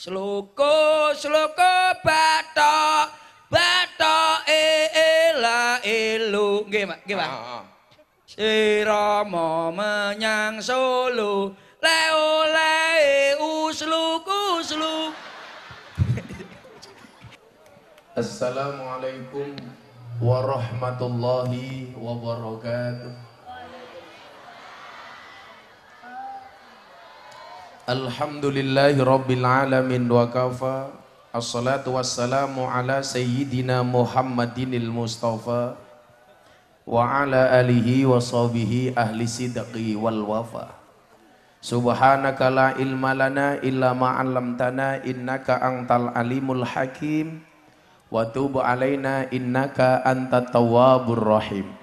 Sloko sloko batok batok e ela elu nggih Pak nggih Pak. Ah, ah. Sirama menyang Solo le oleh e, usluk usluk. Assalamualaikum warahmatullahi wabarakatuh. Alhamdulillahi Rabbil Alamin wa kafa Assalatu wassalamu ala Sayyidina Muhammadinil Mustafa Wa ala alihi wa sahbihi ahli sidqi wal wafa Subhanaka la ilma lana illa ma'allamtana innaka antal alimul hakim Wa tub alaina innaka antat tawwabur rahim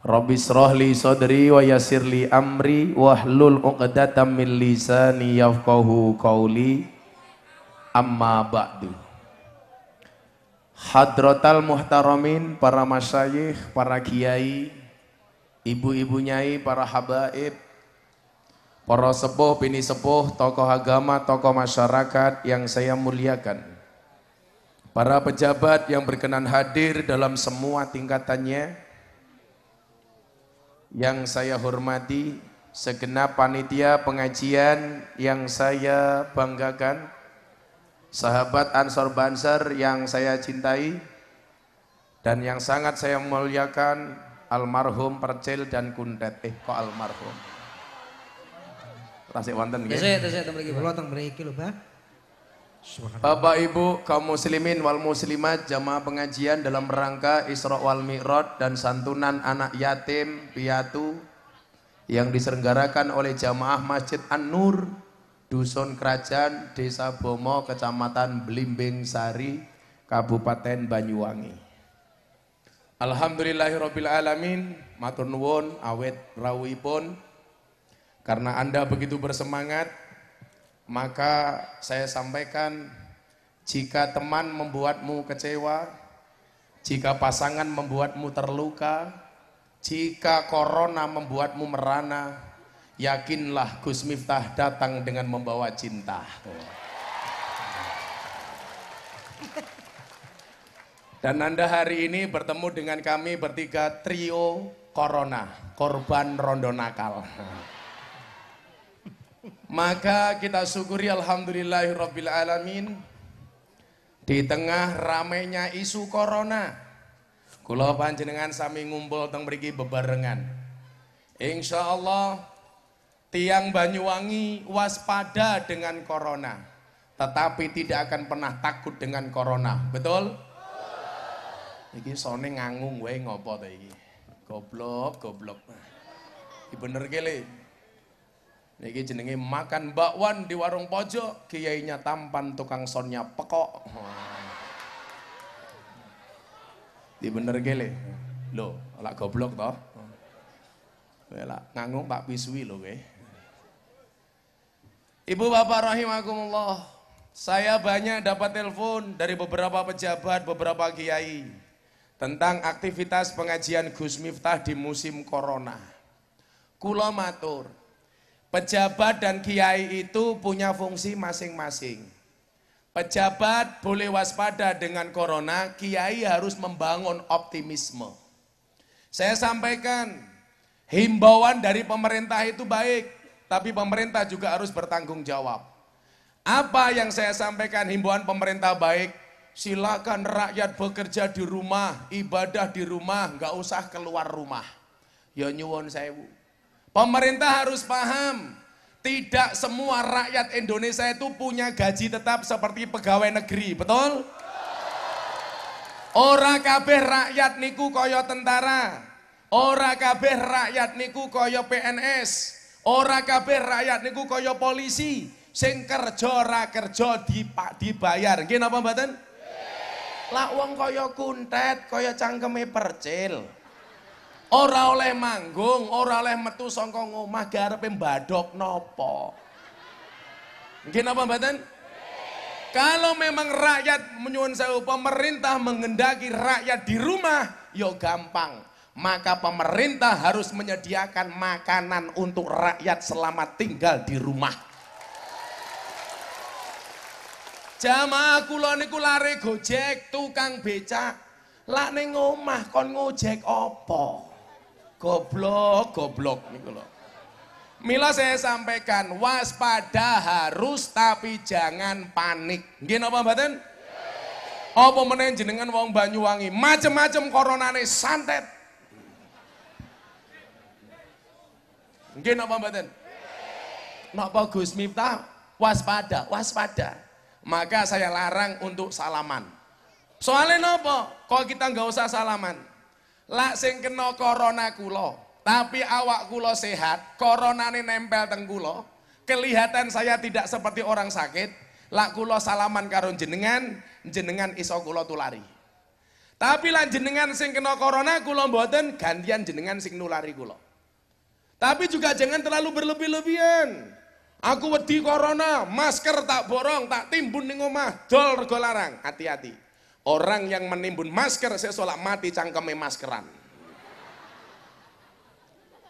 Rabbi srohli sodri wa yasirli amri wahlul uqdatam min lisani yafqahu qawli amma ba'du Hadrotal muhtaramin para masyayikh, para kiai, ibu-ibu nyai, para habaib, para sepuh, bini sepuh, tokoh agama, tokoh masyarakat yang saya muliakan. Para pejabat yang berkenan hadir dalam semua tingkatannya, yang saya hormati, segenap panitia pengajian yang saya banggakan, sahabat Ansor Banser yang saya cintai, dan yang sangat saya muliakan almarhum Percil dan Kundet. Eh kok almarhum? Rasik wonten nggih. Tesih, tesih tembri iki. Kula teng mriki lho, Pak. Bapak Ibu kaum muslimin wal muslimat jamaah pengajian dalam rangka Isra wal Mi'raj dan santunan anak yatim piatu yang diselenggarakan oleh jamaah Masjid An-Nur Dusun Kerajaan Desa Bomo Kecamatan Blimbing Sari Kabupaten Banyuwangi Alhamdulillahirabbil alamin matur nuwun awet rawuhipun karena Anda begitu bersemangat maka saya sampaikan jika teman membuatmu kecewa, jika pasangan membuatmu terluka, jika corona membuatmu merana, yakinlah Gus Miftah datang dengan membawa cinta. Dan Anda hari ini bertemu dengan kami bertiga trio Corona, korban rondo nakal. Maka kita syukuri alamin di tengah ramainya isu corona. kulo panjenengan sami ngumpul teng mriki bebarengan. Insya Allah tiang Banyuwangi waspada dengan corona, tetapi tidak akan pernah takut dengan corona. Betul? Iki sone ngangung wae ngopo ta iki? Goblok, goblok. Iki bener kele. Niki jenenge makan bakwan di warung pojok, kiainya tampan, tukang sonnya pekok. Di bener gele, lo, lak goblok toh. Kowe lak nganggung Pak Piswi lho kowe. Ibu Bapak rahimakumullah. Saya banyak dapat telepon dari beberapa pejabat, beberapa kiai tentang aktivitas pengajian Gus Miftah di musim corona. Kula matur, Pejabat dan kiai itu punya fungsi masing-masing. Pejabat boleh waspada dengan corona, kiai harus membangun optimisme. Saya sampaikan, himbauan dari pemerintah itu baik, tapi pemerintah juga harus bertanggung jawab. Apa yang saya sampaikan himbauan pemerintah baik, silakan rakyat bekerja di rumah, ibadah di rumah, nggak usah keluar rumah. Ya nyuwun sewu. Pemerintah harus paham, tidak semua rakyat Indonesia itu punya gaji tetap seperti pegawai negeri, betul? Ora kabeh rakyat niku koyo tentara. Ora kabeh rakyat niku koyo PNS. Ora kabeh rakyat niku koyo polisi. Sing kerja ora kerja dipak dibayar. Nggih napa mboten? Lah uang koyo kuntet, koyo cangkeme percil. Ora oleh manggung, ora oleh metu saka ngomah garepe mbadok nopo. Mungkin apa mboten? Kalau memang rakyat menyuwun sewu pemerintah mengendaki rakyat di rumah, yo ya gampang. Maka pemerintah harus menyediakan makanan untuk rakyat selama tinggal di rumah. Jamaah kula niku lare gojek, tukang becak. Lak ning omah kon ngojek opo? goblok goblok niku lho. Mila saya sampaikan waspada harus tapi jangan panik. Gini apa mbaten? Apa meneh jenengan wong Banyuwangi, macem-macem koronane santet. Nggih napa mboten? Napa Gus Miftah waspada, waspada. Maka saya larang untuk salaman. Soalnya nopo, kalau kita nggak usah salaman? lak sing kena corona kula, tapi awak kula sehat, coronane nempel teng kula, kelihatan saya tidak seperti orang sakit, lak kula salaman karun jenengan, jenengan iso kula tulari. Tapi lan jenengan sing kena corona kula mboten gantian jenengan sing nulari kula. Tapi juga jangan terlalu berlebih-lebihan. Aku wedi corona, masker tak borong, tak timbun ning omah, dol rego larang. Hati-hati. Orang yang menimbun masker saya sholat mati cangkeme maskeran.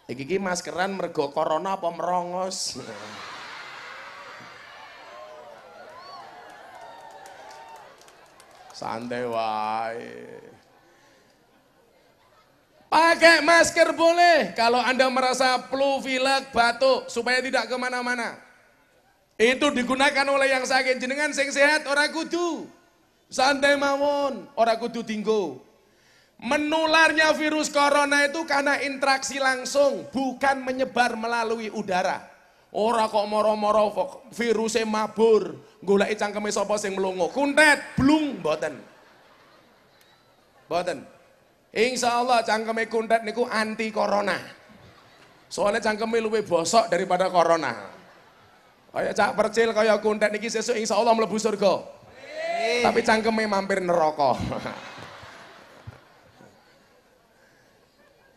Iki iki maskeran mergo corona apa merongos. Santai wae. Pakai masker boleh kalau Anda merasa flu, pilek, batuk supaya tidak kemana-mana. Itu digunakan oleh yang sakit jenengan sing sehat orang kudu. Santai mawon, ora kudu tinggo. Menularnya virus corona itu karena interaksi langsung, bukan menyebar melalui udara. Orang kok moro-moro virusnya mabur, icang kemis sapa yang melongo. Kuntet, blung boten. Boten. Insya Allah cangkeme kuntet niku anti corona. Soalnya cangkeme lebih bosok daripada corona. Kayak cak percil kayak kuntet niki sesu, insya Allah mlebu surga. Tapi cangkeme mampir neroko.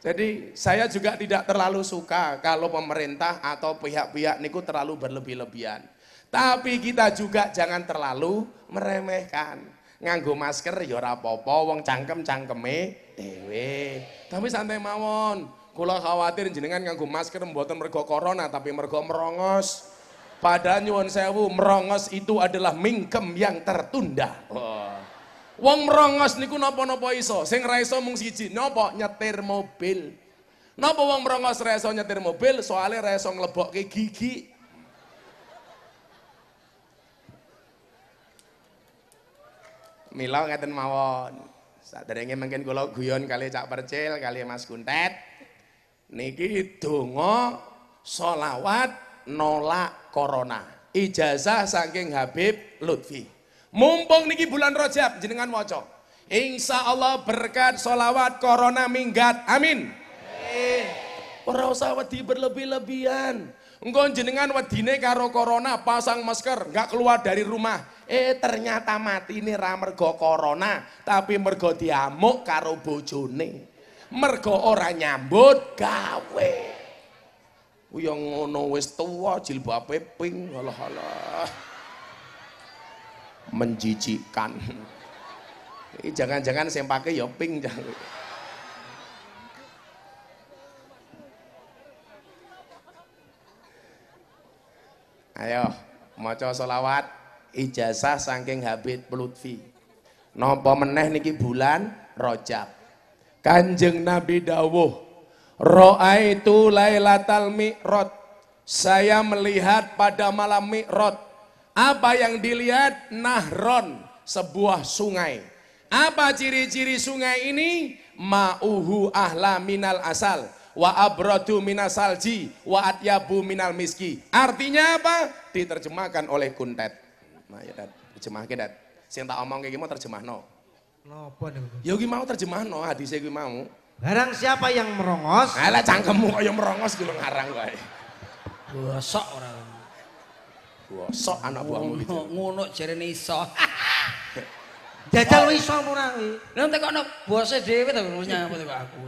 Jadi saya juga tidak terlalu suka kalau pemerintah atau pihak-pihak niku terlalu berlebih-lebihan. Tapi kita juga jangan terlalu meremehkan. Nganggo masker ya ora apa-apa, wong cangkem-cangkeme dhewe. Tapi santai mawon. Kula khawatir jenengan nganggo masker mboten mergo corona tapi mergo merongos. Pada nyuwun sewu, merongos itu adalah mingkem yang tertunda. Oh. Wong merongos niku napa-napa iso, sing ra iso mung siji, napa nyetir mobil. nopo wong merongos ra iso nyetir mobil, Soale ra iso ke gigi. Mila ngeten mawon. Saderenge mungkin kula guyon kali Cak Percil, kali Mas Kuntet. Niki donga solawat nolak corona. Ijazah saking Habib Lutfi. Mumpung niki bulan Rojab jenengan waco. Insya Allah berkat sholawat corona minggat. Amin. Ora usah wedi berlebih-lebihan. Engko jenengan wedine karo corona pasang masker, nggak keluar dari rumah. Eh ternyata mati ini ra mergo corona, tapi mergo diamuk karo bojone. Mergo ora nyambut gawe. Ku yang ngono wis tua jilbabe pink alah alah. menjijikan Ini jangan-jangan saya pakai ya pink jangan. Ayo, maca selawat ijazah saking Habib Lutfi. Napa meneh niki bulan Rojab. Kanjeng Nabi dawuh Ro'aitu lailatal mi'rot. Saya melihat pada malam mi'rot. Apa yang dilihat? Nahron, sebuah sungai. Apa ciri-ciri sungai ini? Ma'uhu ahla minal asal. Wa abrodu minas salji. Wa atyabu minal miski. Artinya apa? Diterjemahkan oleh kuntet. Nah ya dat, terjemah ke dat. Sing tak omong kayak gimana terjemah no. Nopo nih. Ya gue mau terjemah no, hadisnya gue mau. Barang siapa yang merongos? Ala cangkemmu kaya merongos gitu ngarang kae. Bosok ora. Bosok anak buahmu gitu. Ngono jerene iso. Jajal oh. iso ora kuwi. Lha entek ana bose dhewe ta wis nyambut kok aku.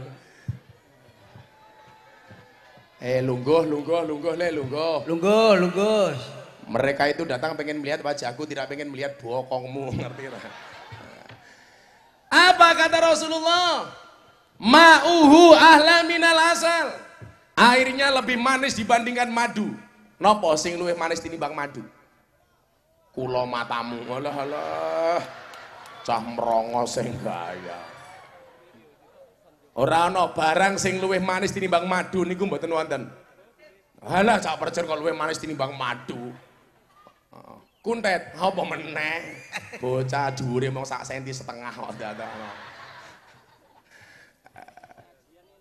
Eh lungguh lungguh lungguh le lungguh. Lungguh lungguh. Mereka itu datang pengen melihat wajahku, tidak pengen melihat bokongmu, ngerti tak? Apa kata Rasulullah? Ma'uhu ahla minal asal. Airnya lebih manis dibandingkan madu. Nopo sing luwih manis bang madu. Kulo matamu. Alah alah. Cah merongo sing gaya. Ora ana barang sing luwih manis bang madu niku mboten wonten. Halah cak percer kok luwih manis bang madu. Kuntet, apa meneh? Bocah dhuwure mung sak senti setengah kok dadakno.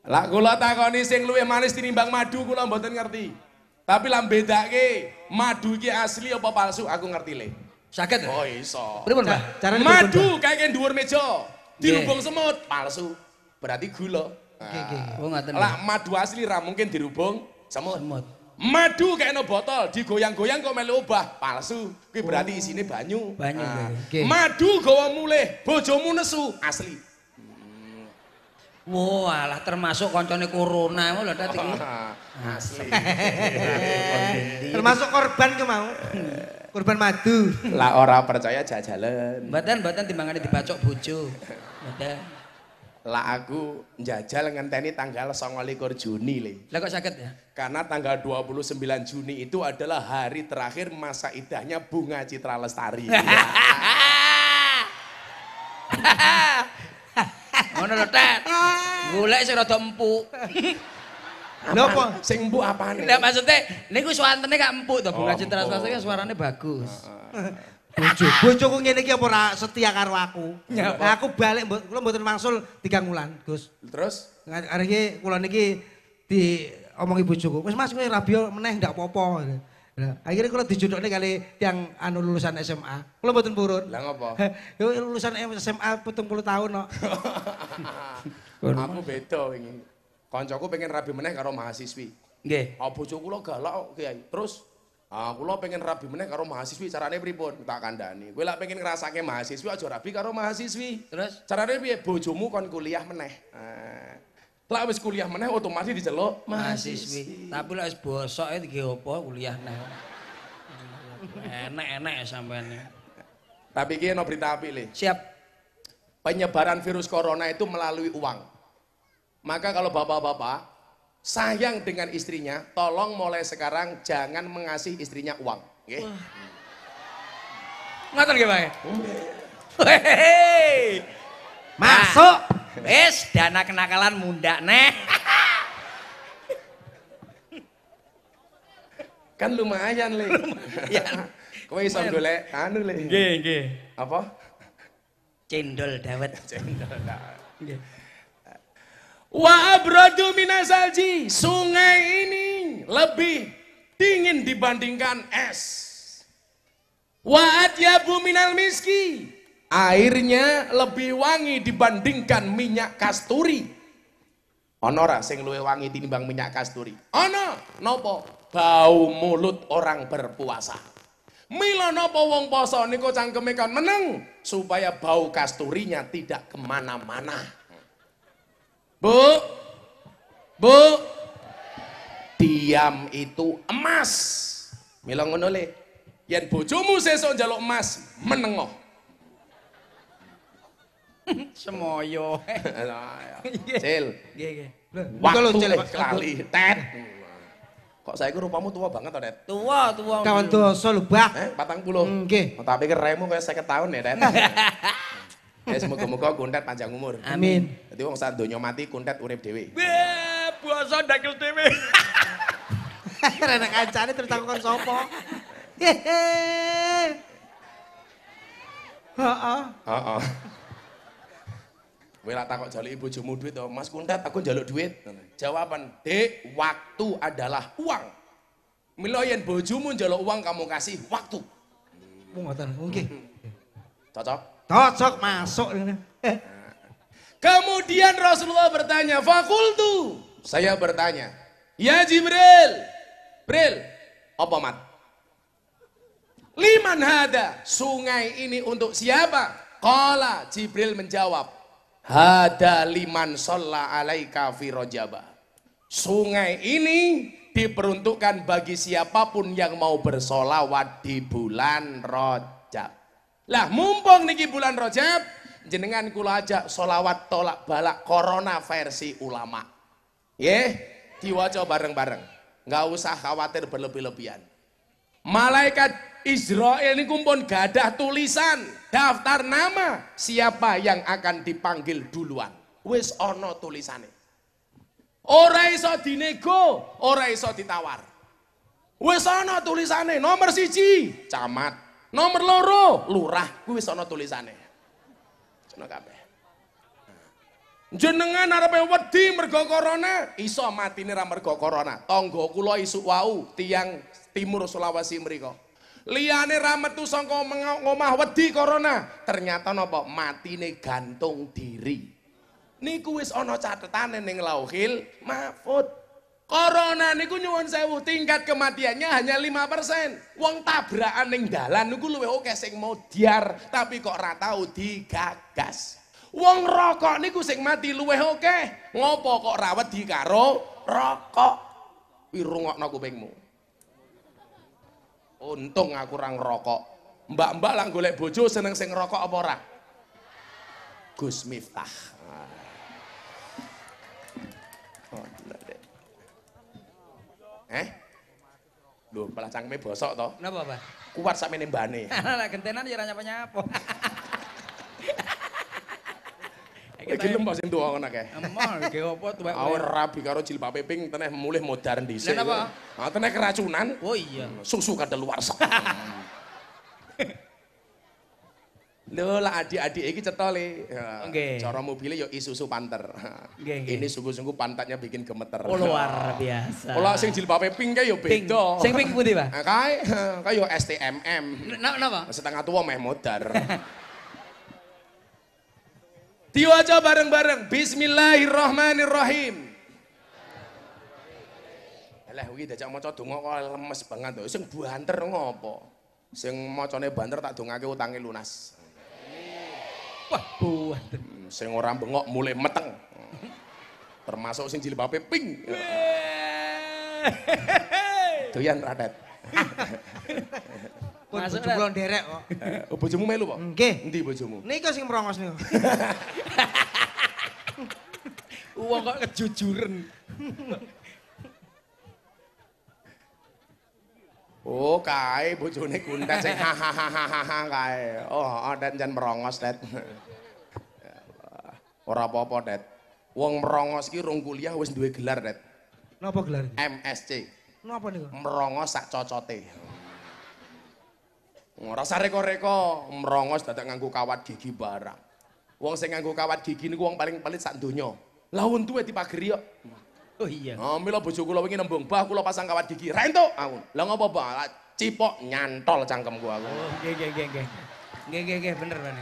Lah kula takoni sing luwih manis tinimbang madu kula mboten ngerti. Tapi lah bedake madu iki asli apa palsu aku ngerti le. Sakit? Oh iso. Pripun, Mbah? Carane madu kaya dhuwur meja, dirubung semut, palsu. Berarti gula. Oke, nggih. Nah, oh Lah madu asli ra mungkin dirubung semut. Semut. Madu kayak no botol, digoyang-goyang kok melu obah, palsu. Kuwi berarti oh. isine banyu. Banyu. Nah. Okay. Madu gawa mulih, bojomu nesu, asli. Wah, termasuk koncone corona lho dadi iki. Ah, termasuk korban ke mau. Korban madu. Lah orang percaya jajalen. Mboten mboten timbangane dibacok bojo. Mboten. Lah aku jajal ngenteni tanggal 29 Juni le. Lah kok sakit ya? Karena tanggal 29 Juni itu adalah hari terakhir masa idahnya Bunga Citra Lestari. ngono lho, Tet. Golek sing rada empuk. Lho apa? Sing empuk apane? Lah maksudnya niku suantene gak empuk to, Bunga Citra Lestari kan suarane bagus. Bojo, bojoku ngene iki apa ora setia karo aku. aku balik kula mboten mangsul 3 wulan, Gus. Terus arek iki kula niki di omongi bojoku, wis Mas kowe rabi meneh ndak apa-apa akhirnya kalau nih kali yang anu lulusan SMA. Kalau buatin purun. Lah ngopo? Yo lulusan SMA putung puluh tahun no. Aku beda ini. Koncoku pengen rabi meneh karo mahasiswi. Nggih. Apa oh, bojo kula galak Kiai. Terus ah kula pengen rabi meneh karo mahasiswi carane pripun? Tak kandhani. Gue lak pengen ngrasake mahasiswi aja rabi karo mahasiswi. Terus carane piye bojomu kon kuliah meneh. Ah. Lah wis kuliah meneh otomatis diceluk mahasiswi. Tapi lek wis bosok e iki opo kuliah neh. Enak-enak sampean. Tapi iki ono berita apik le. Siap. Penyebaran virus corona itu melalui uang. Maka kalau bapak-bapak sayang dengan istrinya, tolong mulai sekarang jangan mengasih istrinya uang. Nggih. Ngaten nggih, Pak? Masuk. Wis dana kenakalan munda neh. kan lumayan le. Lumayan. Kowe iso golek anu le. Nggih, nggih. Apa? Cendol dawet. Cendol dawet. Nggih. Wa abradu minasalji. Sungai ini lebih dingin dibandingkan es. Wa atyabu minal miski airnya lebih wangi dibandingkan minyak kasturi. Ono ora sing luwe wangi tinimbang minyak kasturi. Ono nopo bau mulut orang berpuasa. Milo nopo wong poso niko cangkeme kon meneng supaya bau kasturinya tidak kemana-mana. Bu, bu, diam itu emas. Milo ngono le. Yen bojomu sesuk njaluk emas, menengoh. Semoyo. Ya. Cil. waktu cil Waktu sekali. Tet. Nah. Kok saiki rupamu tua banget tuh net Tua, tua. Eh, kawan dosa lubak. Eh, patang puluh oke oh, Tapi keremu kayak saya tahun ya, net Ya eh, semoga-moga kuntet panjang umur. Amin. Jadi wong saat donya mati kuntet urip dewi. Weh, puasa ndakil dhewe. Rene kancane terus takon sapa? Hehe. Heeh. Heeh. Kowe lak takok ibu bojomu duit to, Mas Kuntet aku njaluk duit. Jawaban, "Dek, waktu adalah uang." Mila yen bojomu njaluk uang kamu kasih waktu. Ngoten, nggih. Cocok? Cocok masuk eh. Kemudian Rasulullah bertanya, "Fakultu." Saya bertanya, "Ya Jibril." Bril, apa mat? Liman hada, sungai ini untuk siapa? Kala Jibril menjawab, Hada liman sholla alaika fi rojaba. Sungai ini diperuntukkan bagi siapapun yang mau bersolawat di bulan rojab. Lah mumpung niki bulan rojab, jenengan kula ajak solawat tolak balak corona versi ulama. Ye, Diwajo bareng-bareng. Nggak usah khawatir berlebih-lebihan. Malaikat Israel ini kumpul gadah tulisan daftar nama siapa yang akan dipanggil duluan. Wis ono tulisane. Ora iso dinego, ora iso ditawar. Wis ono tulisane nomor siji camat, nomor loro lurah, kuwi wis ono tulisane. Jeneng kabeh. Jenengan arepe wedi mergo corona, iso matine ra mergo corona. Tonggo kula isuk wau tiyang timur Sulawesi mriko. liyane ra metu saka omah wedi corona ternyata napa matine gantung diri niku wis ana cathetane ning lauhil mafud. corona niku nyuwun sewu tingkat kematiannya hanya 5% wong tabrakan ning dalan niku luwe oke sing modiar tapi kok ra tau digagas wong rokok niku sing mati luwe oke ngopo kok rawat di karo rokok wirungokno kupingmu Untung aku orang rokok. Mbak-mbak lang golek bojo seneng sing rokok apa ora? Gus Miftah. Oh, eh? Lho, malah cangkeme bosok to. Napa, Pak? Kuat sampe nembane. Lah gentenan ya ora nyapa-nyapa. Iki lem pas entuk ngono anaknya. Emol ge opo tuwek. Awak rabi karo jilbab peping, teneh mulih modern dhisik. sini. napa? Ah teneh keracunan. Oh iya. Susu kadaluwarsa. Lho lah adik-adik iki cetole. Ya, nggih. Cara yuk ya Isuzu panter. Nggih, Ini sungguh-sungguh pantatnya bikin gemeter. Oh, luar biasa. Kalau sing jilbab peping kae ya beda. Sing pink pundi, Pak? Kae kae ya STMM. Nah, napa? Setengah tua meh modar. Diwaca bareng-bareng. Bismillahirrahmanirrahim. Alah kuwi dajak maca donga kok lemes banget to. Sing banter ngopo? Sing macane banter tak dongake utange lunas. Wah, buatan. Hmm, sing ora bengok mulai meteng. Termasuk sing jilbabe ping. Doyan radet. Pun bojomu lon derek kok. Eh, oh, bojomu melu kok? Nggih. Endi bojomu? Niku sing merongos niku. Uang kok kejujuran. Oh, kae bojone kuntet sing hahaha Oh, oh dan jangan merongos, Det. Ya Ora apa-apa, Det. Wong merongos ki rong kuliah wis dua gelar, Det. Napa gelar? MSC. Napa niku? Merongos sak cocote. Ora sareko-reko mrongos dadak nganggo kawat gigi barang. Wong sing nganggo kawat gigi niku wong paling pelit sak donya. Lah untuke dipageri kok. Oh iya. Ah mila bojo kula wingi nembung bah kula pasang kawat gigi. Ra entuk ah, Lah ngopo, Bah? Cipok nyantol cangkemku aku. Oh, nggih nggih nggih nggih. Nggih nggih nggih bener Pak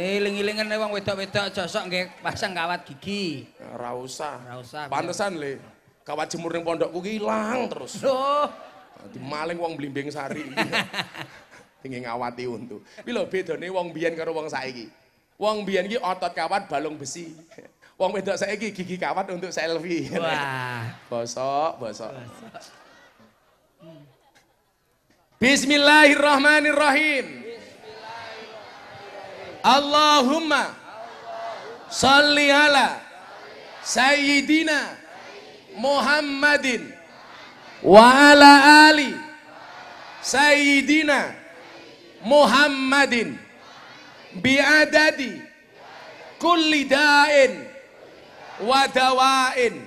lingilingan nih wong wedok-wedok josok nggih pasang kawat gigi. Ora usah. Ora usah. Pantesan Le. Kawat jemur ning pondokku ilang terus. Loh. Di maling wong blimbing sari. Tinggi ngawati untu. lo lho nih wong bian karo wong saiki. Wong bian ki otot kawat balung besi. Wong wedok saiki gigi kawat untuk selfie. Wah. Bosok, bosok. Bismillahirrahmanirrahim. Allahumma, Allahumma. salli ala sayyidina Muhammadin wa ala ali sayyidina Muhammadin biadadi kulli da'in wa dawa'in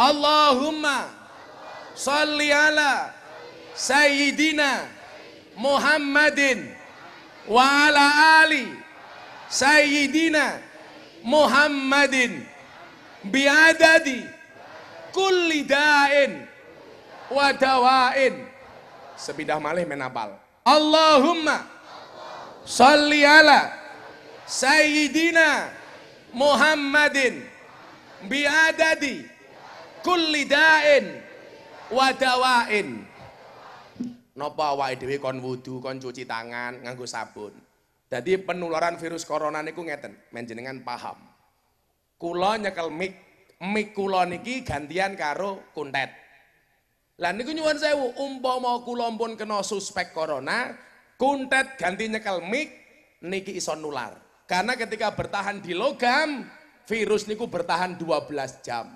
Allahumma salli ala sayyidina Muhammadin wa ala ali sayyidina Muhammadin biadadi kulli da'in wadawain. Sebidah malih menapal. Allahumma salli ala sayyidina Muhammadin biadadi kulli da'in wadawain. Nopo awake dhewe kon wudu, kon cuci tangan nganggo sabun. Jadi penularan virus corona niku ngeten, menjenengan paham. Kula nyekel mik mik kula niki gantian karo kuntet. Lah niku nyuwun sewu, umpama kula ampun kena suspek corona, kuntet ganti nyekel mic niki iso nular. Karena ketika bertahan di logam, virus niku bertahan 12 jam.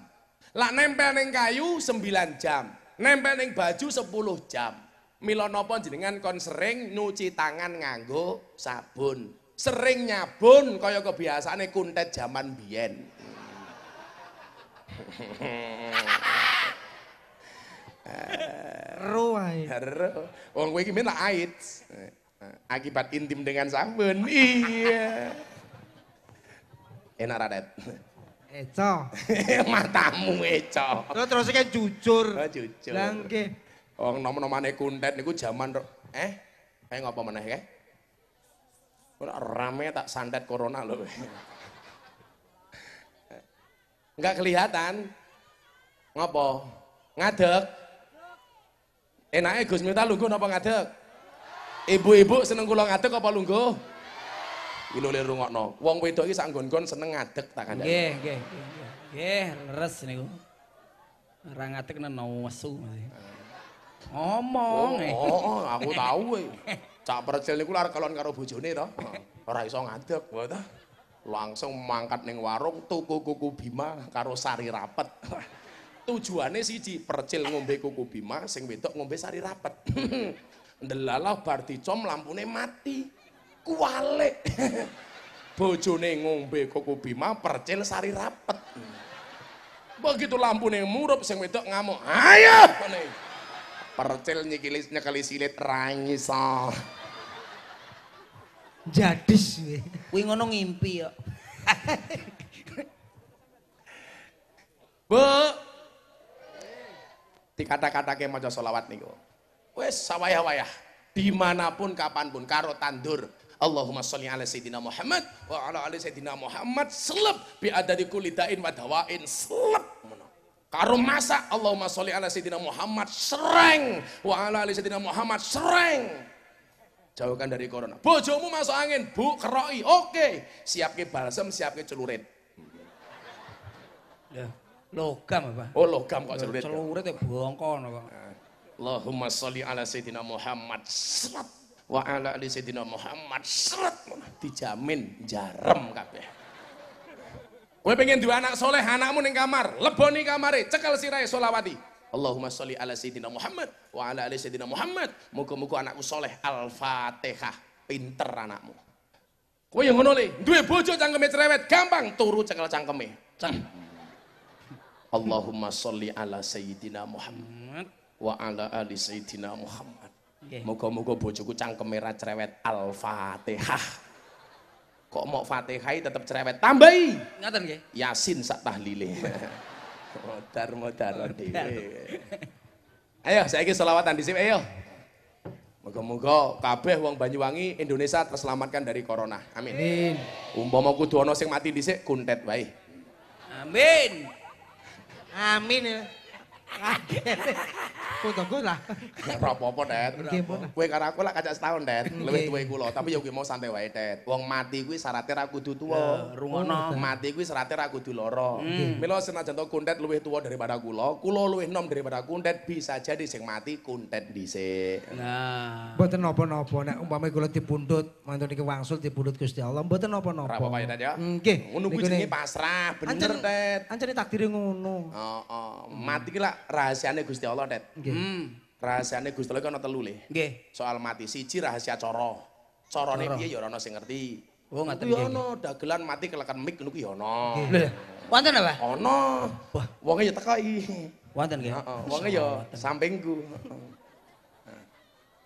Lah nempel ning kayu 9 jam, nempel ning baju 10 jam. Mila napa jenengan kon sering nyuci tangan nganggo sabun. Sering nyabun kaya kebiasaane kuntet jaman biyen. Ruai, Wong kowe iki men AIDS. Akibat intim dengan sabun. Iya. Enak radet. Eco. Matamu eco. Terus terus kan jujur. Oh, jujur. Lah nggih. Wong nom-nomane kuntet niku jaman eh kayak ngapa meneh kae? Eh? Ora rame tak santet corona lho. Enggak eh. kelihatan. Ngopo? Ngadeg. Enaknya Gus Miftah lungguh napa ngadeg? Ibu-ibu seneng kula ngadeg apa lungguh? Iki lho le rungokno. Wong wedok iki sak nggon-nggon seneng ngadeg tak kandhani. Nggih, nggih. Nggih, leres niku. Ora ngadeg neno wesu. Ngomong. Oh, aku tahu kowe. Eh. Cak percil niku lar kelon karo bojone to. Ora iso ngadeg, wae Langsung mangkat ning warung tuku kuku Bima karo sari rapet. Tujuannya siji percil ngombe kuku bima, sing wedok ngombe sari rapet. Ndelalah bar dicom lampune mati. kuale Bojone ngombe kuku bima, percil sari rapet. Begitu nih murup sing wedok ngamuk. Ayo! Percil nyekili nyekeli silit rangiso. jadi sih kuih ngono ngimpi ya, Bu, dikata-kata ke maca solawat niku wes sawayah-wayah dimanapun kapanpun karo tandur Allahumma sholli ala sayyidina Muhammad wa ala ali sayyidina Muhammad selep bi adadi kulli da'in wa dawain selep karo masa Allahumma sholli ala sayyidina Muhammad sereng wa ala ali sayyidina Muhammad sereng jauhkan dari corona bojomu masuk angin bu keroi oke siap ke balsem siap ke celurit ya. Logam apa? Oh logam kok celurit. Ya? Celurit ya bongkon kok. Allahumma sholli ala sayyidina Muhammad srat wa ala ali sayyidina Muhammad srat dijamin jarem kabeh. Kowe pengen dua anak soleh, anakmu ning kamar, leboni kamare, cekel sirahe solawati. Allahumma sholli ala sayyidina Muhammad wa ala ali sayyidina Muhammad. Muga-muga anakku soleh. Al-Fatihah. Pinter anakmu. Kowe yang ngono le, duwe bojo cangkeme cerewet, gampang turu cekel cangkeme. Cang. Allahumma sholli ala sayyidina Muhammad wa ala ali sayyidina Muhammad. Okay. Moga-moga bojoku cangkeme ra cerewet Al-Fatihah. Kok mau Fatihah tetap cerewet tambahi. Ngaten nggih. Yasin sak tahlile. modar modar dhewe. Ayo saiki selawatan sini. ayo. Moga-moga kabeh wong Banyuwangi Indonesia terselamatkan dari corona. Amin. Amin. Umpama kudu ana sing mati dhisik kuntet wae. Amin. Amin. Ah, Kutuku lah. Gak apa-apa, Dad. Kue karo aku lah kaca setahun, Dad. Lebih tua kulo. Tapi yuk mau santai wae, Dad. Wong mati kue syaratnya ragu du tua. Rungono. Oh, mati kue syaratnya ragu du loro. Milo senar jantung kundet lebih tua daripada kulo. Kulo lebih nom daripada kundet. Bisa jadi sing mati kundet dise. Nah. Bote nopo-nopo. Nek umpame kulo dipundut. Mantu niki wangsul dipundut kusti Allah. Bote nopo-nopo. Rapa-apa ya, Dad ya. Nge. Ngunu kue jengi pasrah. Bener, Dad. Ancen takdiri ngunu. Oh, oh. Mati kila. rahasiane Gusti Allah, Det. Nggih. Hmm. Rahasiane Gusti Allah kan ana telu le. Soal mati sih siji rahasia coro, Carane piye ya ora ana ngerti. Oh nggak nggih. Ya ana dagelan mati kelekan mik niku ya ana. Lho. Wonten apa? Ana. Wonge ya teko iki. Wonten nggih. Heeh. ya sampingku.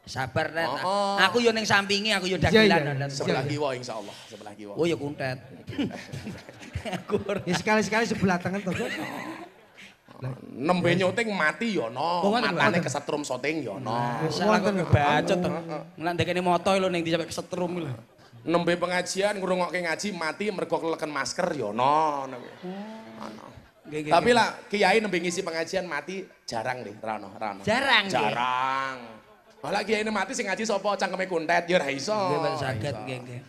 Sabar Ren. Oh, oh. Aku yo ning sampingi, aku yo iya, dagelan. Iya. Iya, sebelah yeah. Sebelah kiwa insyaallah, sebelah kiwa. Oh ya kuntet. aku. Ya sekali-sekali sebelah tangan to, Nembe iya. nyuting mati ya no, oh, matane kesetrum soting ya no. salah kebacut to. Nek ndekene moto lho ning dicapek kesetrum lho. Nembe pengajian ngrungokke ngaji mati mergo keleken masker ya no. Oh. Tapi lah kiai nembe ngisi pengajian mati jarang deh, rano, rano. Jarang. Jarang. Malah kiai mati sing ngaji sapa cangkeme kuntet ya ra iso. Nggih saged nggih nggih.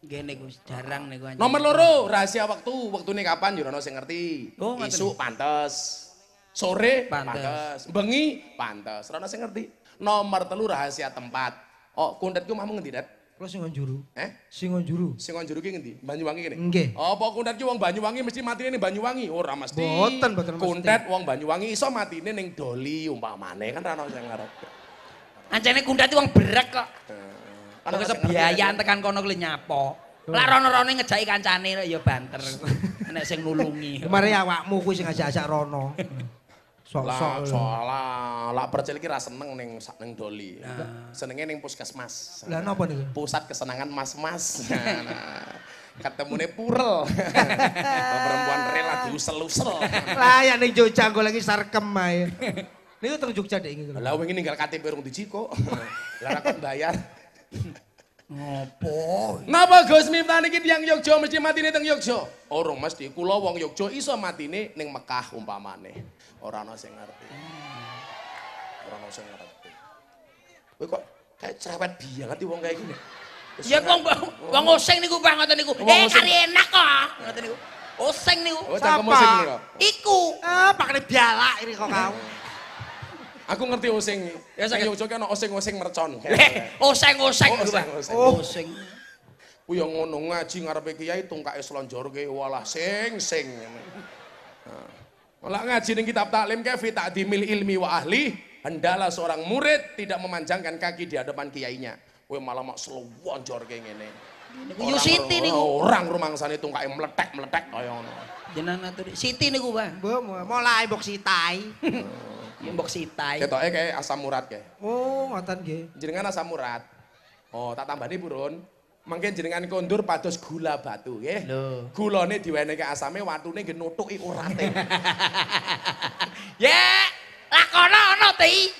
Gini gue jarang nih gue Nomor loro rahasia waktu, waktu nih kapan Yurono ya saya ngerti. Oh, Isu pantes. Sore pantes. Bengi pantes. Rono saya ngerti. Nomor telur rahasia tempat. Oh, kundet ku mau ngerti Dat? Kulo Singon Juru. Eh? Singon Juru. Singon Juru ki ngendi? Banyuwangi kene. Oh, Apa kundet ki wong Banyuwangi mesti mati ini Banyuwangi? Ora mesti. Boten, boten mesti. kundet wong Banyuwangi iso ini ning Doli umpamane kan Rono saya sing ngarep. Ancene kundet uang berek kok. Eh, ono biaya tekan kono kuwi nyapo. Lah rono-rone ngejaki kancane ya banter. Nek sing nulungi. Kemare awakmu kuwi sing ngajak-ajak rono. Sosok salah, Lah percil iki ra seneng ning ning doli. Nah. Senenge ning puskesmas. Lah napa niku? Pusat kesenangan mas-mas. Nah, ketemune purel. Perempuan rela diusel-usel. Lah ya ning Jogja gue lagi sarkem ae. Niku teng Jogja dek iki. Lah wingi ninggal KTP rung diji kok. Lah kok bayar. Ngopo? Napa Gus Miftah niki tiyang Yogya mesti matine teng Yogya? Ora oh, mesti, kula wong Yogya iso matine ning Mekah umpamane. Ora ana sing ngerti. Hmm. Ora ana sing ngerti. Kowe kok kayak cerewet biyen ati wong kaya gini? Ya wong wong oseng niku Pak ngoten niku. Eh kari enak kok. Ngoten niku. Oseng niku. Oh, Sapa? Iku. Ah, pakne bialak iki kok kau. Aku ngerti oseng, Ya saya Yogyakarta ana oh, oseng oseng mercon. Oh, oseng oseng-oseng. Ku yang ngono ngaji ngarepe kiai tungkake slonjorke walah sing sing. Nah. Malah ngaji ning kitab taklim ke tak dimil ilmi wa ahli, hendalah seorang murid tidak memanjangkan kaki di hadapan kiainya. Kowe malah mak slonjorke ngene. Niku yo Siti niku. Orang rumangsane tungkae meletek-meletek kaya ngono. Jenengan atur Siti niku, Bang. Mbok mulai mbok sitai. Mbok sitai. Ketoke kae asam urat kae. Oh, ngoten nggih. Jenengan asam urat. Oh, tak tambani purun. Mengke jenengan kondur padus gula batu nggih. Lho. Gulane diwenehke asame watune nggih nutuki urate. Ye, lakono ana ti.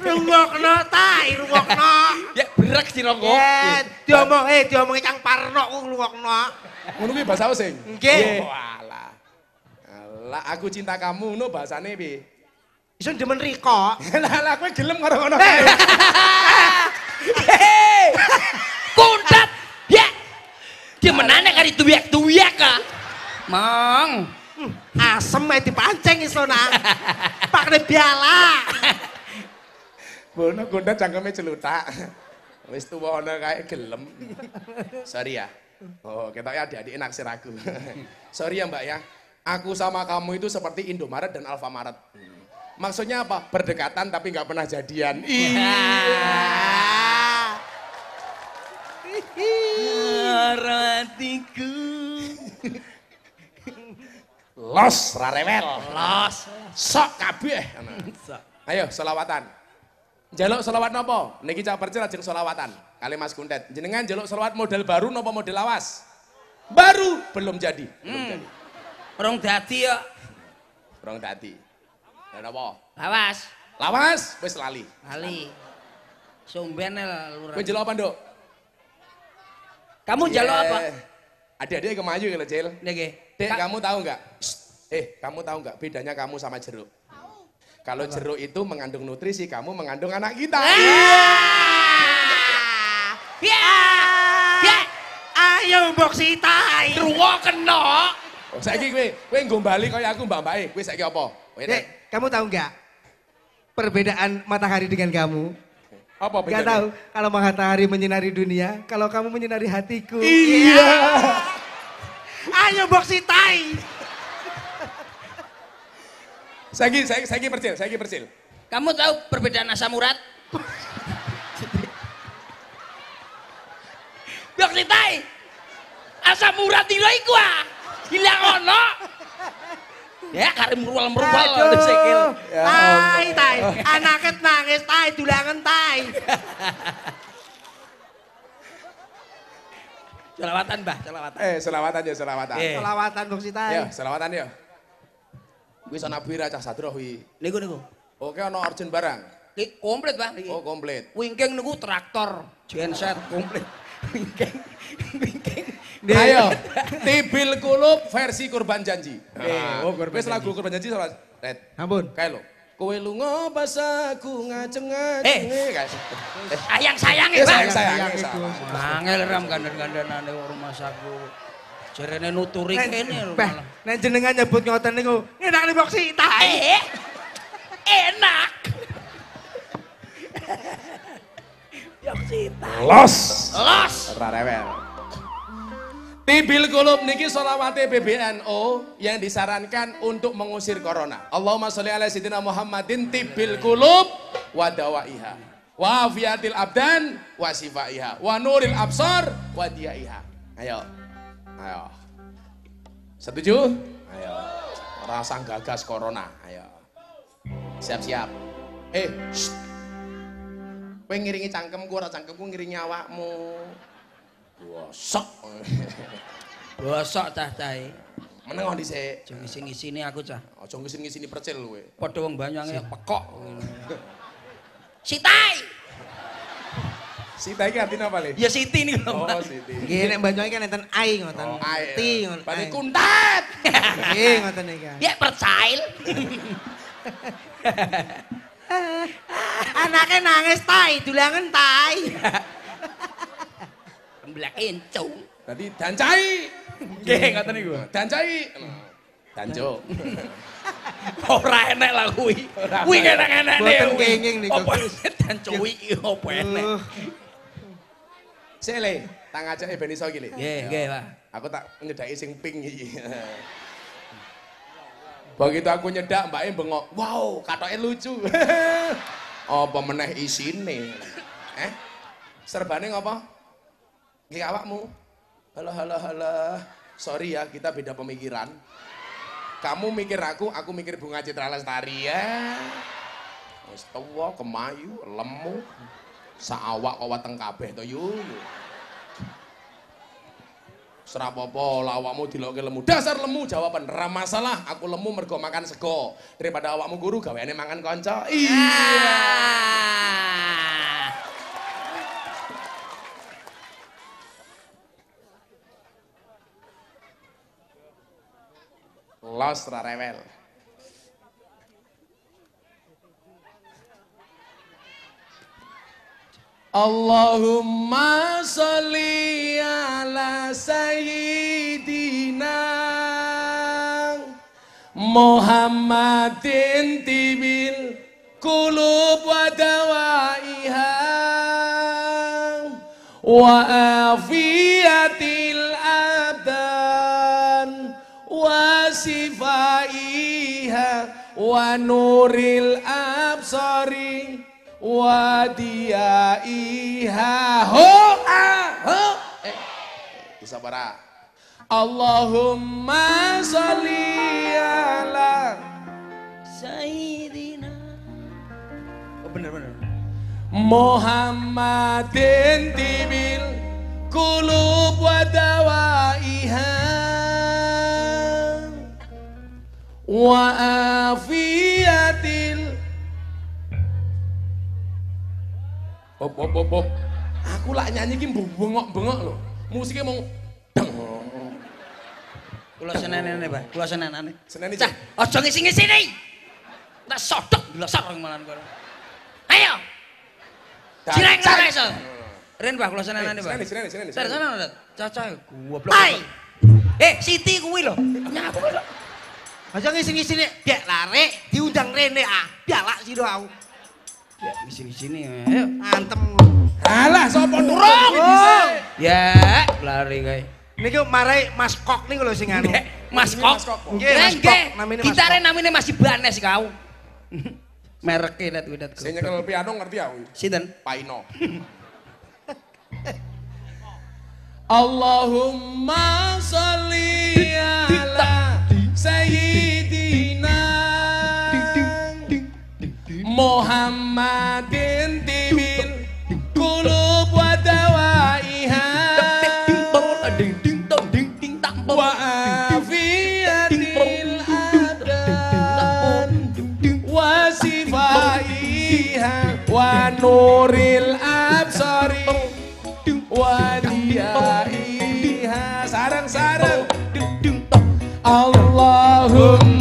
Rungokno ta, rungokno. Ya brek sinangka. Ya, diomong eh diomong Kang Parno ku rungokno. Ngono ki basa sing. Nggih. Oh, Lah aku cinta kamu no bahasane piye? Isun demen riko. Lah lah kowe gelem karo ngono eh. eh. kae. Ya. Dia menane kari tuwek tuwek ah. ka. Mang. Hmm, asem ae dipancing isun ah. Pakne biala. Bono kundat cangkeme celutak. Wis tuwa ana kae gelem. Sorry ya. Oh, ketoknya adik-adik naksir aku. Sorry ya, Mbak ya. Aku sama kamu itu seperti Indomaret dan Alfamaret. Maksudnya apa? Berdekatan tapi nggak pernah jadian. Iya. Los rarewel. Los. Sok kabeh. Ayo selawatan. Jaluk selawat nopo? Niki cak percil ajeng selawatan. Kali Mas Kuntet. Jenengan jaluk selawat model baru nopo model awas? Baru belum jadi. Belum hmm. jadi. Rong dadi ya. Rong dadi. Ya napa? Lawas. Lawas wis lali. Lali. Sumben lurah. Kowe jelo apa, Nduk? Kamu jelo yeah. apa? Adik-adik kemayu lho, Cil. Nggih. Dek, kamu tahu enggak? Eh, kamu tahu enggak bedanya kamu sama jeruk? Kalau jeruk itu mengandung nutrisi, kamu mengandung anak kita. Ya, ya, ayo mbok sitai. Ruwo kena. Oh, saiki kowe, kowe kembali bali kaya aku mbak Mbak. Kowe saiki apa? Dek, kamu tahu nggak perbedaan matahari dengan kamu? Apa bedanya? Gak tahu. Kalau matahari menyinari dunia, kalau kamu menyinari hatiku. Iya. iya. Ayo boksi tai. Saiki, saiki, saiki percil, saiki percil. Kamu tahu perbedaan asam urat? Boksi tai. Asam urat di iku ah hilang ono. Ya kare merual-merual lho sikil. Ya tai, tai. anaknya nangis, tai dulangan tai. Selawatan, Mbah, selawatan. Eh, selawatan ya, selawatan. Selawatan Bung Sita. Ya, selawatan ya. Wis ana bira cah sadroh Niku niku. Oke ana urgent barang. komplit, Pak. Oh, komplit. Wingking niku traktor, genset komplit. Wingking, wingking. Ayo, tibil kulup versi kurban janji. Eh, oh, kurban janji. lagu kurban janji sama Red. Ampun. Kayak lo. Kowe lunga pas aku ngaceng ngaceng. Eh, ayang eh, sayang eh, Pak. Sayang sayang. Mangel ram gandhen-gandhenane rumah saku. Jerene nuturi kene lho. Nek jenengan nyebut ngoten niku, eh, enak nih boksi tae. Enak. sita. Los. Los. Ora rewel. Tibil kulub niki solawate PBNO yang disarankan untuk mengusir corona. Allahumma sholli ala sayyidina Muhammadin tibil kulub wa dawaiha. Wa afiatil abdan wa sifaiha. Wa nuril absar wa diaiha. Ayo. Ayo. Setuju? Ayo. Rasa gagas corona. Ayo. Siap-siap. Eh. Kowe ngiringi cangkemku ora cangkemku ngiringi awakmu. Bosok. Bosok cah cahe. Meneng kok dhisik. Aja ngisi-ngisini aku cah. Aja oh, ngisi-ngisini percil kowe. Padha wong Banyuwangi pekok. Sitai. Sitai iki artine apa, Le? Ya Siti niku Oh, Siti. Nggih, nek Banyuwangi kan enten ai ngoten. Ti ngoten. Padhe kuntet. Nggih, ngoten iki. Ya percail. Anaknya nangis tai, dulangan tai. Blak encung. tadi dancai. Nggih, ngoten niku. Dancai. Danjo. Ora enak lah kuwi. Kuwi enak-enak ne. Boten kenging niku. Apa danjo iki opo enak. Sele, tak ngajake ben iso iki, Le. Nggih, nggih, Pak. Aku tak nyedaki sing pink iki. Begitu aku nyedak mbaknya e bengok, wow katoknya lucu. Apa meneh isine? Eh? Serbane ngapa? Nggih awakmu. Halo halo halo. Sorry ya, kita beda pemikiran. Kamu mikir aku, aku mikir Bunga Citra Lestari ya. Wis kemayu, lemu. Saawak kok weteng kabeh to yo. Serapopo lawakmu dilokke lemu. Dasar lemu jawaban. Ra masalah, aku lemu mergo makan sego. Daripada awakmu guru gaweane mangan kanca. Iya. Ah. los ra rewel. Allahumma sholli ala sayyidina Muhammadin tibil kulub wa dawaiha wa afi wa nuril absari wa diaiha ho a ho eh sabara Allahumma sholli ala sayyidina oh bener bener Muhammadin tibil kulub wa dawaiha waafiyatil op op op op Aku lak nyanyi ki bengok-bengok lho. Musiknya mau deng. Kula senenene, senen Kula senen ini cah. Aja ngisi-ngisini. Tak sodok dilesor malam kono. Ayo. Cireng cireng iso. Ren, Pak, senen senenane, senen ini senen senen senen ini Caca goblok. Eh, Siti kuwi lho. Nyapu lho. Aja ngisi-ngisi nih, biar lari, diundang Rene ah, lah sih doa. Ya ngisi-ngisi nih, ayo antem. Alah, sopo turun. Oh. Ya, lari guys. Niki marai Mas Kok nih kalau singan. anu. Mas Kok. Nggih, Mas Kok. Namine Mas. namine masih Banes kau. Mereke net widat. Sing nyekel piano ngerti aku. Sinten? Paino. Allahumma sholli Muhammadin tibin kulo wa dawaiha ding ding dong ding ding tang wa afiyatil adan wa sifaiha wa nuril absari wa diaiha sarang-sarang Allahumma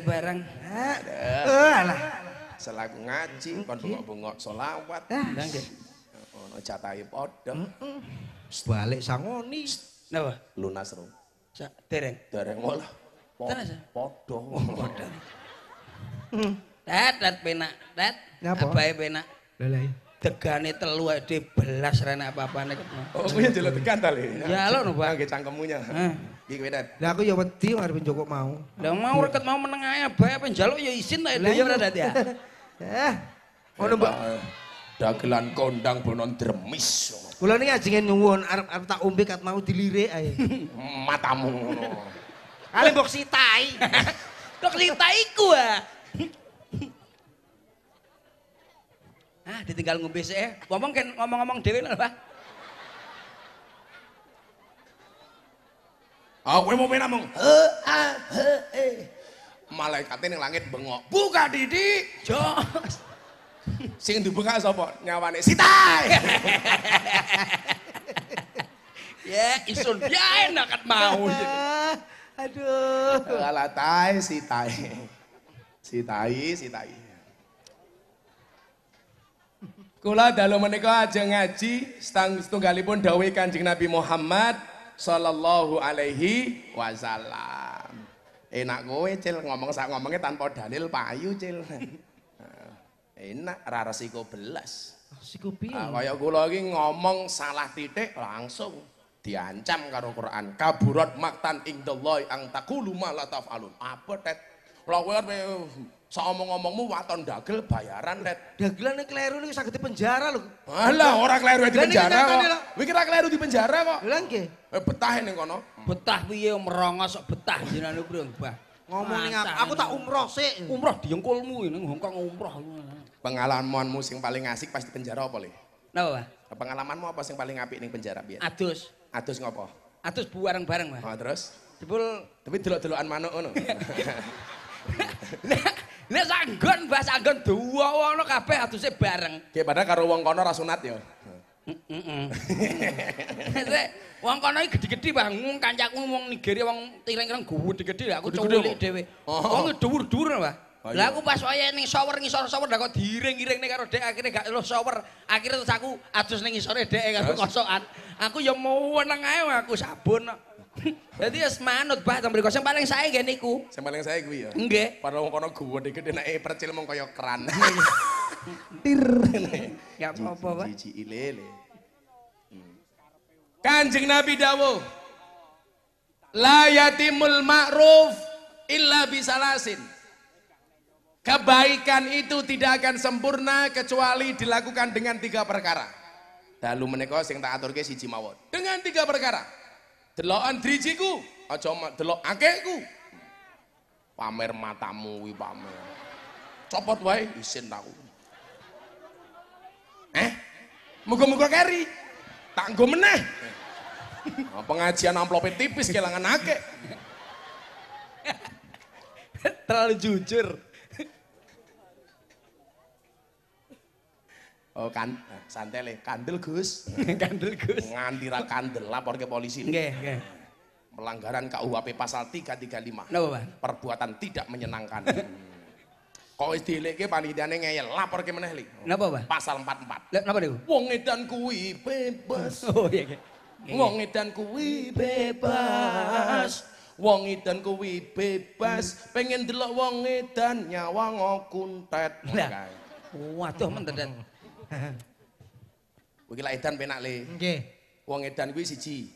beli barang. Ah, eh, alah. Selagu ngaji, kon bengok-bengok solawat. Nang nggih. Eh, ono jatahe padha. Balik sangoni. Napa? Lunas rum. Sak dereng. Dereng malah. Padha. Ya? Padha. Oh, mm. Dat dat penak, dat. Abae penak. Lha iya. lha. Degane telu ae belas rene apa-apane. Oh, kuwi iya, ndelok tekan ta, Le. Ya lho, Pak. Nggih cangkemmu nya. Heeh. Piye kowe, Lah aku ya wedi arep njogo mau. Lah mau iya. reket mau meneng ae bae apa njaluk ya izin ta ya, Lah ya, iya Nat ya. Eh. Ono Mbak. Eh, dagelan kondang bonon dremis. Kula niki ajeng nyuwun arep arep tak ombe kat mau dilirik ae. Matamu ngono. Ale mbok sitai. Kok litai ku ah. Ah, ditinggal ngombe sik. Eh. Ngomong kan ngomong-ngomong dhewe lho, Pak. Ah, mau main namung he a ah, he e. Eh. Malaikat ini langit bengok. Buka didi, jos. Sing dibuka sapa? Nyawane Sita. ya, isun ya enak kan mau. Aduh. Alatai Sita. Sita, Sita. Kula dalu menika ajeng ngaji setunggalipun dawuh Kanjeng Nabi Muhammad sallallahu alaihi wasallam. Enak gue cil ngomong sak ngomongnya tanpa dalil payu cil. Nah, enak ra resiko belas. Resiko piye? Ah, kaya kula iki ngomong salah titik langsung diancam karo Quran. Kaburat maktan indallahi ang taqulu ma la taf'alun. Apa tet? Lawar omong omongmu waton dagel bayaran let. Dagelan yang keliru ini sakit di penjara lho. Alah orang keliru di penjara kok. Wih kira keliru di penjara kok. Lha nggih. Eh betah ini kono. Betah piye ya, merongos sok betah jenengan bro bah. Ngomong ning aku, aku tak umroh sih Umroh diengkulmu ning Hongkong umroh. Pengalamanmu sing paling asik pas di penjara apa le? Napa, Pengalamanmu apa sing paling apik ning penjara biar? Adus. Adus ngopo? Adus buareng bareng Pak. Oh, terus? Jebul tapi delok-delokan manuk ngono. Nah, Nek sak nggon mbah sak nggon duwa kabeh aduse bareng. Ki padahal karo wong kono ra sunat ya. Heeh. Wong kono iki gedhe-gedhe bang. mung kancaku wong Nigeria oh. wong tiring tireng gedhe gedhe aku cuwilik dhewe. Wong dhuwur-dhuwur Mbah. Oh, lah aku pas waya ning shower ngisor shower dak kok diring-iring ne karo dek akhire gak lu shower. Akhire terus aku adus ning isore dek karo kosokan. Aku ya mau weneng ae aku sabun. Jadi ya semanut pak, tambah kosong paling saya gini ku. Saya paling saya gue ya. Enggak. Padahal mau kono gue deket deh naik percil mau koyok keran. Tir. Gak apa-apa pak. Cici ilele. Hmm. Kanjeng Nabi Dawo. La yatimul ma'ruf illa bisalasin. Kebaikan itu tidak akan sempurna kecuali dilakukan dengan tiga perkara. Dalu menekos yang tak atur ke si mawon. Dengan tiga perkara. Delokan drijiku, aja delok akehku. Pamer matamu kuwi pamer. Copot wae isin aku. Eh? Muga-muga keri. Tak nggo meneh. Oh, pengajian amplopnya tipis kelangan akeh. Terlalu jujur. Oh kan santai le, kandel Gus. kandel Gus. Nganti rak kandel lapor ke polisi. Nggih, Pelanggaran KUHP pasal tiga 335. Napa, Perbuatan tidak menyenangkan. Kok wis dileke panitiane ngeyel, lapor ke meneh li. Napa, Pak? Pasal 44. Lah napa niku? Wong edan kuwi bebas. Oh iya, iya. Iya, iya Wong edan kuwi bebas. Wong edan kuwi bebas, pengen delok wong edan nyawa Waduh mendadak. Kuwi lak edan penak le. Nggih. Wong edan kuwi siji.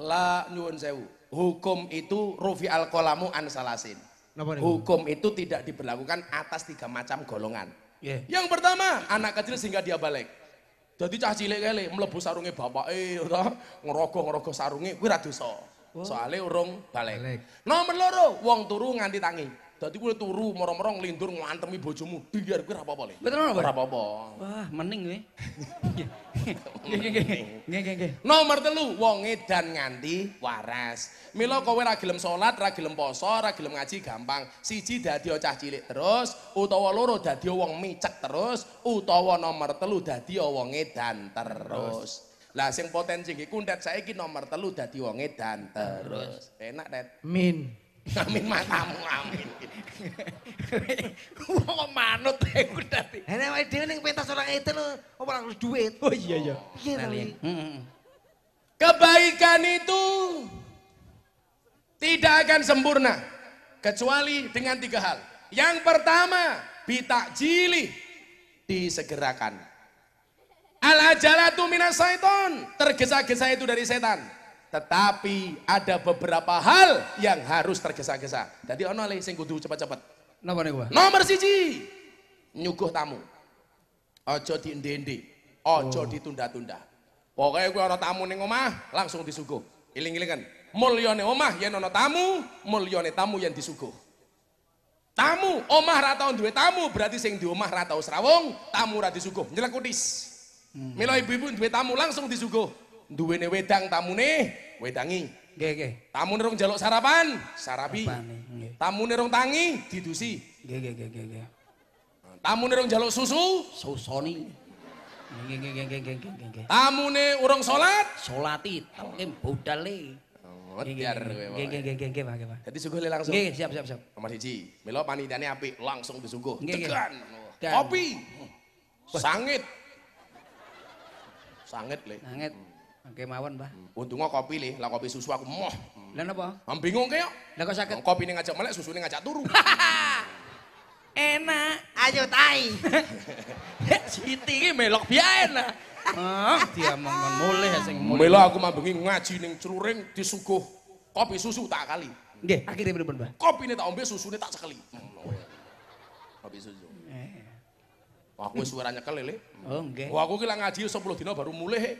La nyuwun sewu. Hukum itu rufi al kolamu an salasin. Hukum itu tidak diberlakukan atas tiga macam golongan. Yeah. Yang pertama, anak kecil sehingga dia balik. Jadi cah cilik kali mlebu sarunge bapake ora ngerogo-ngerogo sarunge kuwi ra dosa. Oh. Soale urung balik. balik. Nomor loro, wong turu nganti tangi. Dadi kowe turu merong-merong nglindur ngantemi bojomu biar kowe ora apa-apa le. Betul ora? apa-apa. Wah, mening kowe. Nggih nggih nggih. Nomor telu, wong edan nganti waras. milo kowe ra gelem salat, ra gelem poso, gelem ngaji gampang. Siji dadi cah cilik terus, utawa loro dadi wong micek terus, utawa nomor telu dadi wong edan terus. Lah sing potensi iki kundet saiki nomor telu dadi wong edan terus. Enak, deh. Min. Amin matamu amin. Wah manut ya, aku dadi. Lah eh, awake dia ning pentas itu ngeten lho, orang harus duit. Oh iya iya. Oh, iya to. Hmm. Kebaikan itu tidak akan sempurna kecuali dengan tiga hal. Yang pertama, jili disegerakan. Al ajalatu minas syaiton, tergesa-gesa itu dari setan. Tetapi ada beberapa hal yang harus tergesa-gesa. Jadi ono le sing kudu cepat cepat Napa niku, Pak? Nomor siji, nyuguh tamu. Ojo diendendi, ojo oh. ditunda-tunda. Pokoknya gue ono tamu ning omah, langsung disuguh. iling kan. Mulyane omah yen ono tamu, mulyane tamu yang disuguh. Tamu, omah ra tau duwe tamu, berarti sing di omah ra tau tamu ra disuguh, Nyelak kudis. Hmm. Milo ibu-ibu duwe tamu langsung disuguh duwene wedang tamune wedangi. Nggih nggih. Tamune nerong jaluk sarapan, sarapi. Tamune nerong tangi didusi. Nggih nggih nggih nggih. Tamune rong jaluk susu, susoni. Nggih nggih nggih nggih nggih nggih. Tamune urung salat, salati telem budale. Ngediar kowe. suguh le langsung. Nggih, siap siap siap. Nomor 1. melo panitiane api langsung disuguh. tekan, Kopi. Sangit. Sangit le. Sangit. Hmm. Oke mawon, Mbah. Hmm, Untungnya kopi nih, lah kopi susu aku moh. Hmm. Lah napa? Am bingung kaya. Lah kok nah, Kopi nih ngajak melek, susu nih ngajak turu. Enak, ayo tai. Siti ini melok biyen lah. Ah, diamongkon mulih ya, sing mulih. Melok aku mambengi ngaji ning di disuguh kopi susu tak kali. Nggih, akhirnya pripun, Mbah? nih tak ombe, nih tak sekali. Hmm, oh iya. Kopi susu. Eh. Aku suaranya suara nyekel, Oh, nggih. aku ki ngaji 10 dina baru mulai. Eh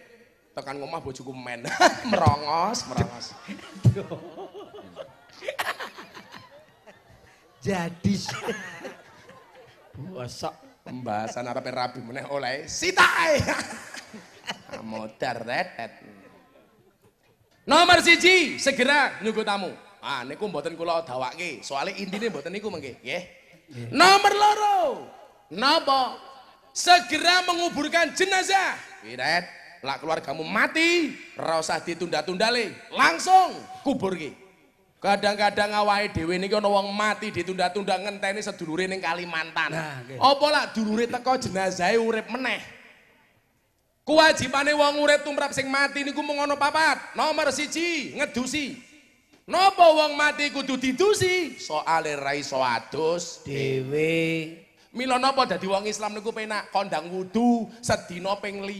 tekan ngomah bojoku men. merongos, merongos. Jadi bosok pembahasan arepe rabi meneh oleh sitae. Modar retet. Nomor siji, segera nyuguh tamu. Ah niku mboten kula dawake, soalnya intine mboten niku mengke, nggih. Yeah. Nomor loro, napa? Segera menguburkan jenazah. Wiret. lah keluargamu mati ora usah ditunda-tunda langsung kubur ki kadang-kadang awake dhewe niki ana wong mati ditunda-tunda ngenteni sedulure ning Kalimantan nah nggih apa lak dulure teko jenazahe urip meneh kewajibane wong urip tumrap sing mati niku mung ana papat nomor siji, ngedusi napa wong mati kudu didusi soale ra iso adus dhewe Mila napa dadi wong Islam niku penak kondang wudu sedina ping 5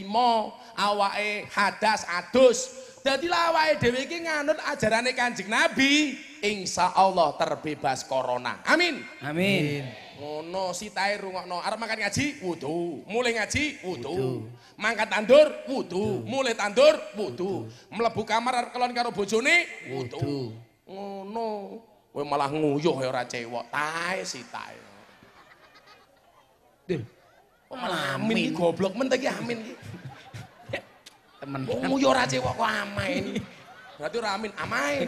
awake hadas adus. Dadi lawake dhewe iki nganut ajaranane Kanjeng Nabi insyaallah terbebas corona. Amin. Amin. Ngono oh, sitae rungokno. Arep makan ngaji wudu. Mulai ngaji wudu. Mangkat tandur wudu. Mulai tandur wudu. Mlebu kamar arep kelon karo bojone wudu. Ngono. Oh, Kowe malah nguyuh ya ora cewek. Tae sitae. Dil. Kok malah amin iki goblok men iki amin iki. Temen. Wong oh, yo ora cewek kok amain. Berarti ora amin, amain.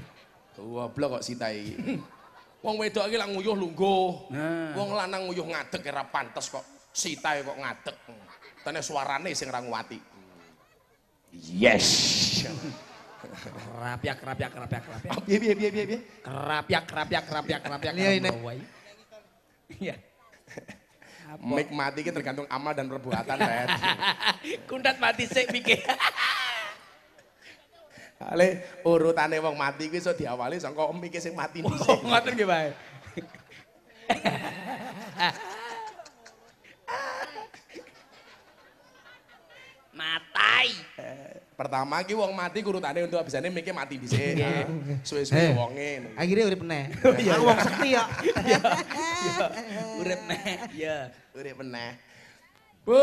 Goblok kok sita iki. Wong wedok iki lak nguyuh lungguh. Nah. Wong lanang nguyuh ngadeg ora pantes kok. Sitae kok ngadeg. Tene suarane sing ra nguwati. Yes. Kerapyak kerapyak kerapyak kerapyak. Oh, piye biar, biar, biar, biar. Kerapyak kerapyak kerapyak kerapyak. Iya ini. Iya. Mik mati ki tergantung amal dan perbuatan, Red. Kundat mati sik mikir. Ale urutane wong mati kuwi iso diawali saka mikir sing mati dhisik. Oh, ngoten nggih, Pak. Pertama ki wong mati kurutane untuk abisane mikir mati bisa, iya. Nah, Suwe-suwe eh, wonge. Akhirnya urip neh. Oh, iya, Aku iya. wong sekti ya. Urip neh. Ya, urip neh. Bu.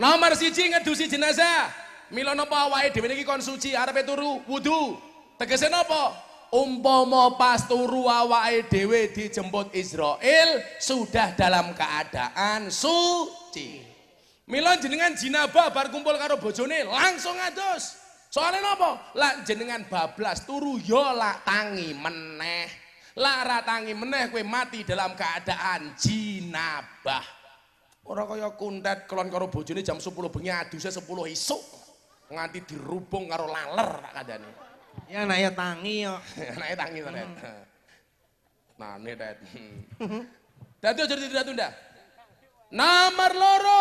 Nomor siji ngedusi jenazah. Milo pawai dimiliki dhewe niki kon suci arepe turu wudu. Tegese umpo Umpama pas turu awake dhewe dijemput Israel sudah dalam keadaan suci. Milon jenengan jinabah bar kumpul karo bojone langsung adus. Soalnya nopo? lah jenengan bablas turu yo lak tangi meneh. ra ratangi meneh kue mati dalam keadaan jinabah. Ora kaya kuntet kelon karo bojone jam 10 bengi aduse 10 isuk. Nganti dirubung karo laler tak kandhane. Ya anake ya tangi yo. anake ya tangi to, hmm. Nah, nek. Hmm. Dadi aja ditunda-tunda. Nomor loro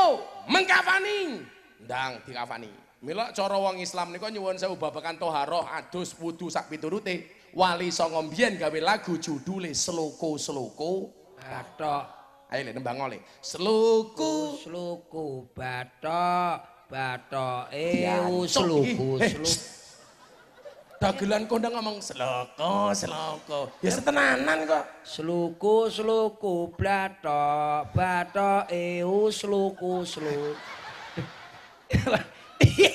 mengkafani. Ndang dikafani. Mila cara wong Islam nika nyuwun sewu babakan toharoh adus wudu sak piturute wali songo mbiyen gawe lagu judule sloko-sloko bathok. Ayo le nembang ole. Sloku sloku bathok bathoke sloku sloku. Dagelan kok udah ngomong seloko, seloko. Ya iya. setenanan kok. Sluku, sluku, blatok, batok, eu, sluku, slu. Iya,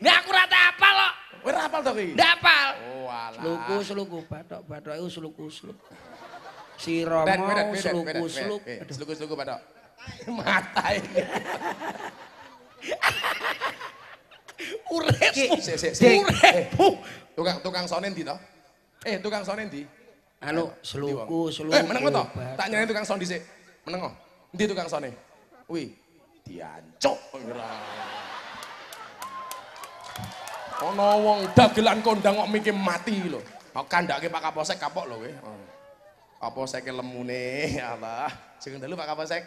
nggak aku rata apa lo. Wih rapal tapi? ki? Nggak apal. Oh alah. Sluku, sluku, batok, batok, eu, sluku, Si Siromo, sluku, sluk. Sluku, sluku, batok. Mata ini. Uripmu. Eh, tukang tukang sone ndi to? Eh, tukang sone ndi? Anu, seluku, seluku. Eh, menengo to? Tak nyene tukang sone sih. Menengo. Oh. Ndi tukang sone? Wih, diancuk Ono wong dagelan kondang kok mikir mati lho. Kok kandake Pak kaposek kapok lho kowe. Oh. Kapolsek lemune Allah. Sing dalu Pak kaposek,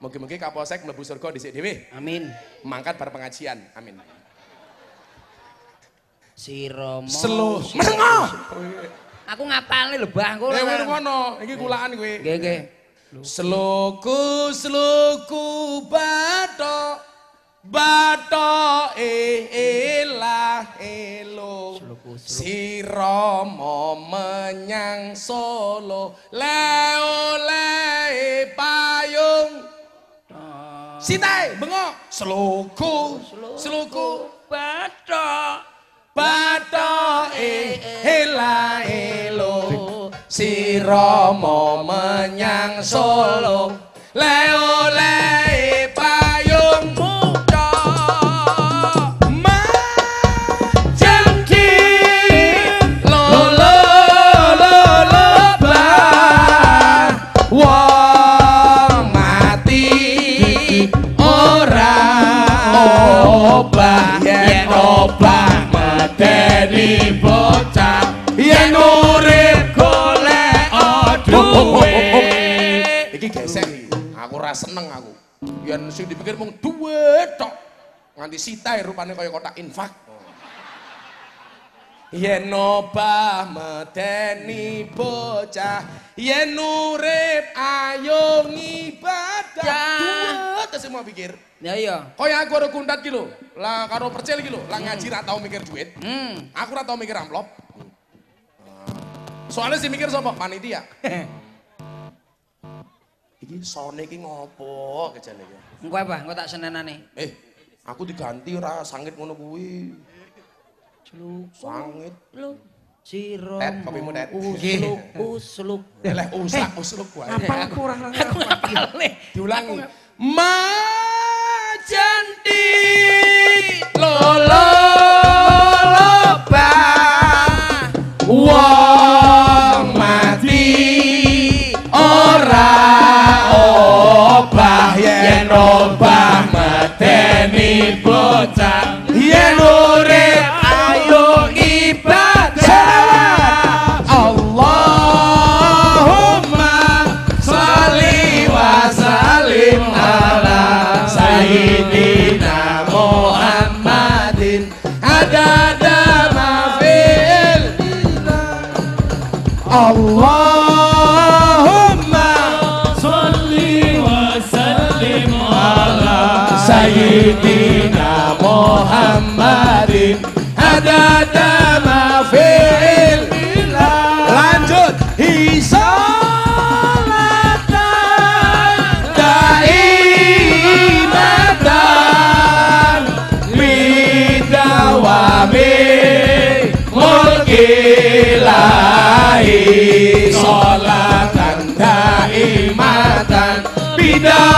Mugi-mugi kaposek mlebu surga dhisik dhewe. Amin. Mangkat bar pengajian. Amin. Si Romo. Selo. Mengo. Aku ngapalne Lebah Mbah eh, kok. Ya ngono ngono, iki kulaan kowe. Nggih nggih. Seloku seloku bato bato e eh, elah elo si Romo menyang Solo leo le payung ah. Sitae bengok seloku seloku, seloku bato Pato e hela elo si Romo menyang Solo leo leo sing dipikir mung duwe tok. Nganti sitae rupane kaya kotak infak. Yen obah medeni bocah, yen urip ayo ngibadah. Ya. Terus mau pikir. Ya iya. Kaya aku karo kundat ki lho. Lah karo percil ki lho, lah hmm. ngaji ra tau mikir duit. Hmm. Aku ra tau mikir amplop. Soalnya sih mikir sapa? Panitia. iki sone iki ngopo kejane iki. Engko apa? Engko tak senenane. Eh, aku diganti ora sangit ngono kuwi. Celuk sangit. Lho. Siro. Tet mu tet. Usluk, usluk. Leh usak usluk wae. Apa aku ora ngerti. Diulangi. Majanti lolo Time.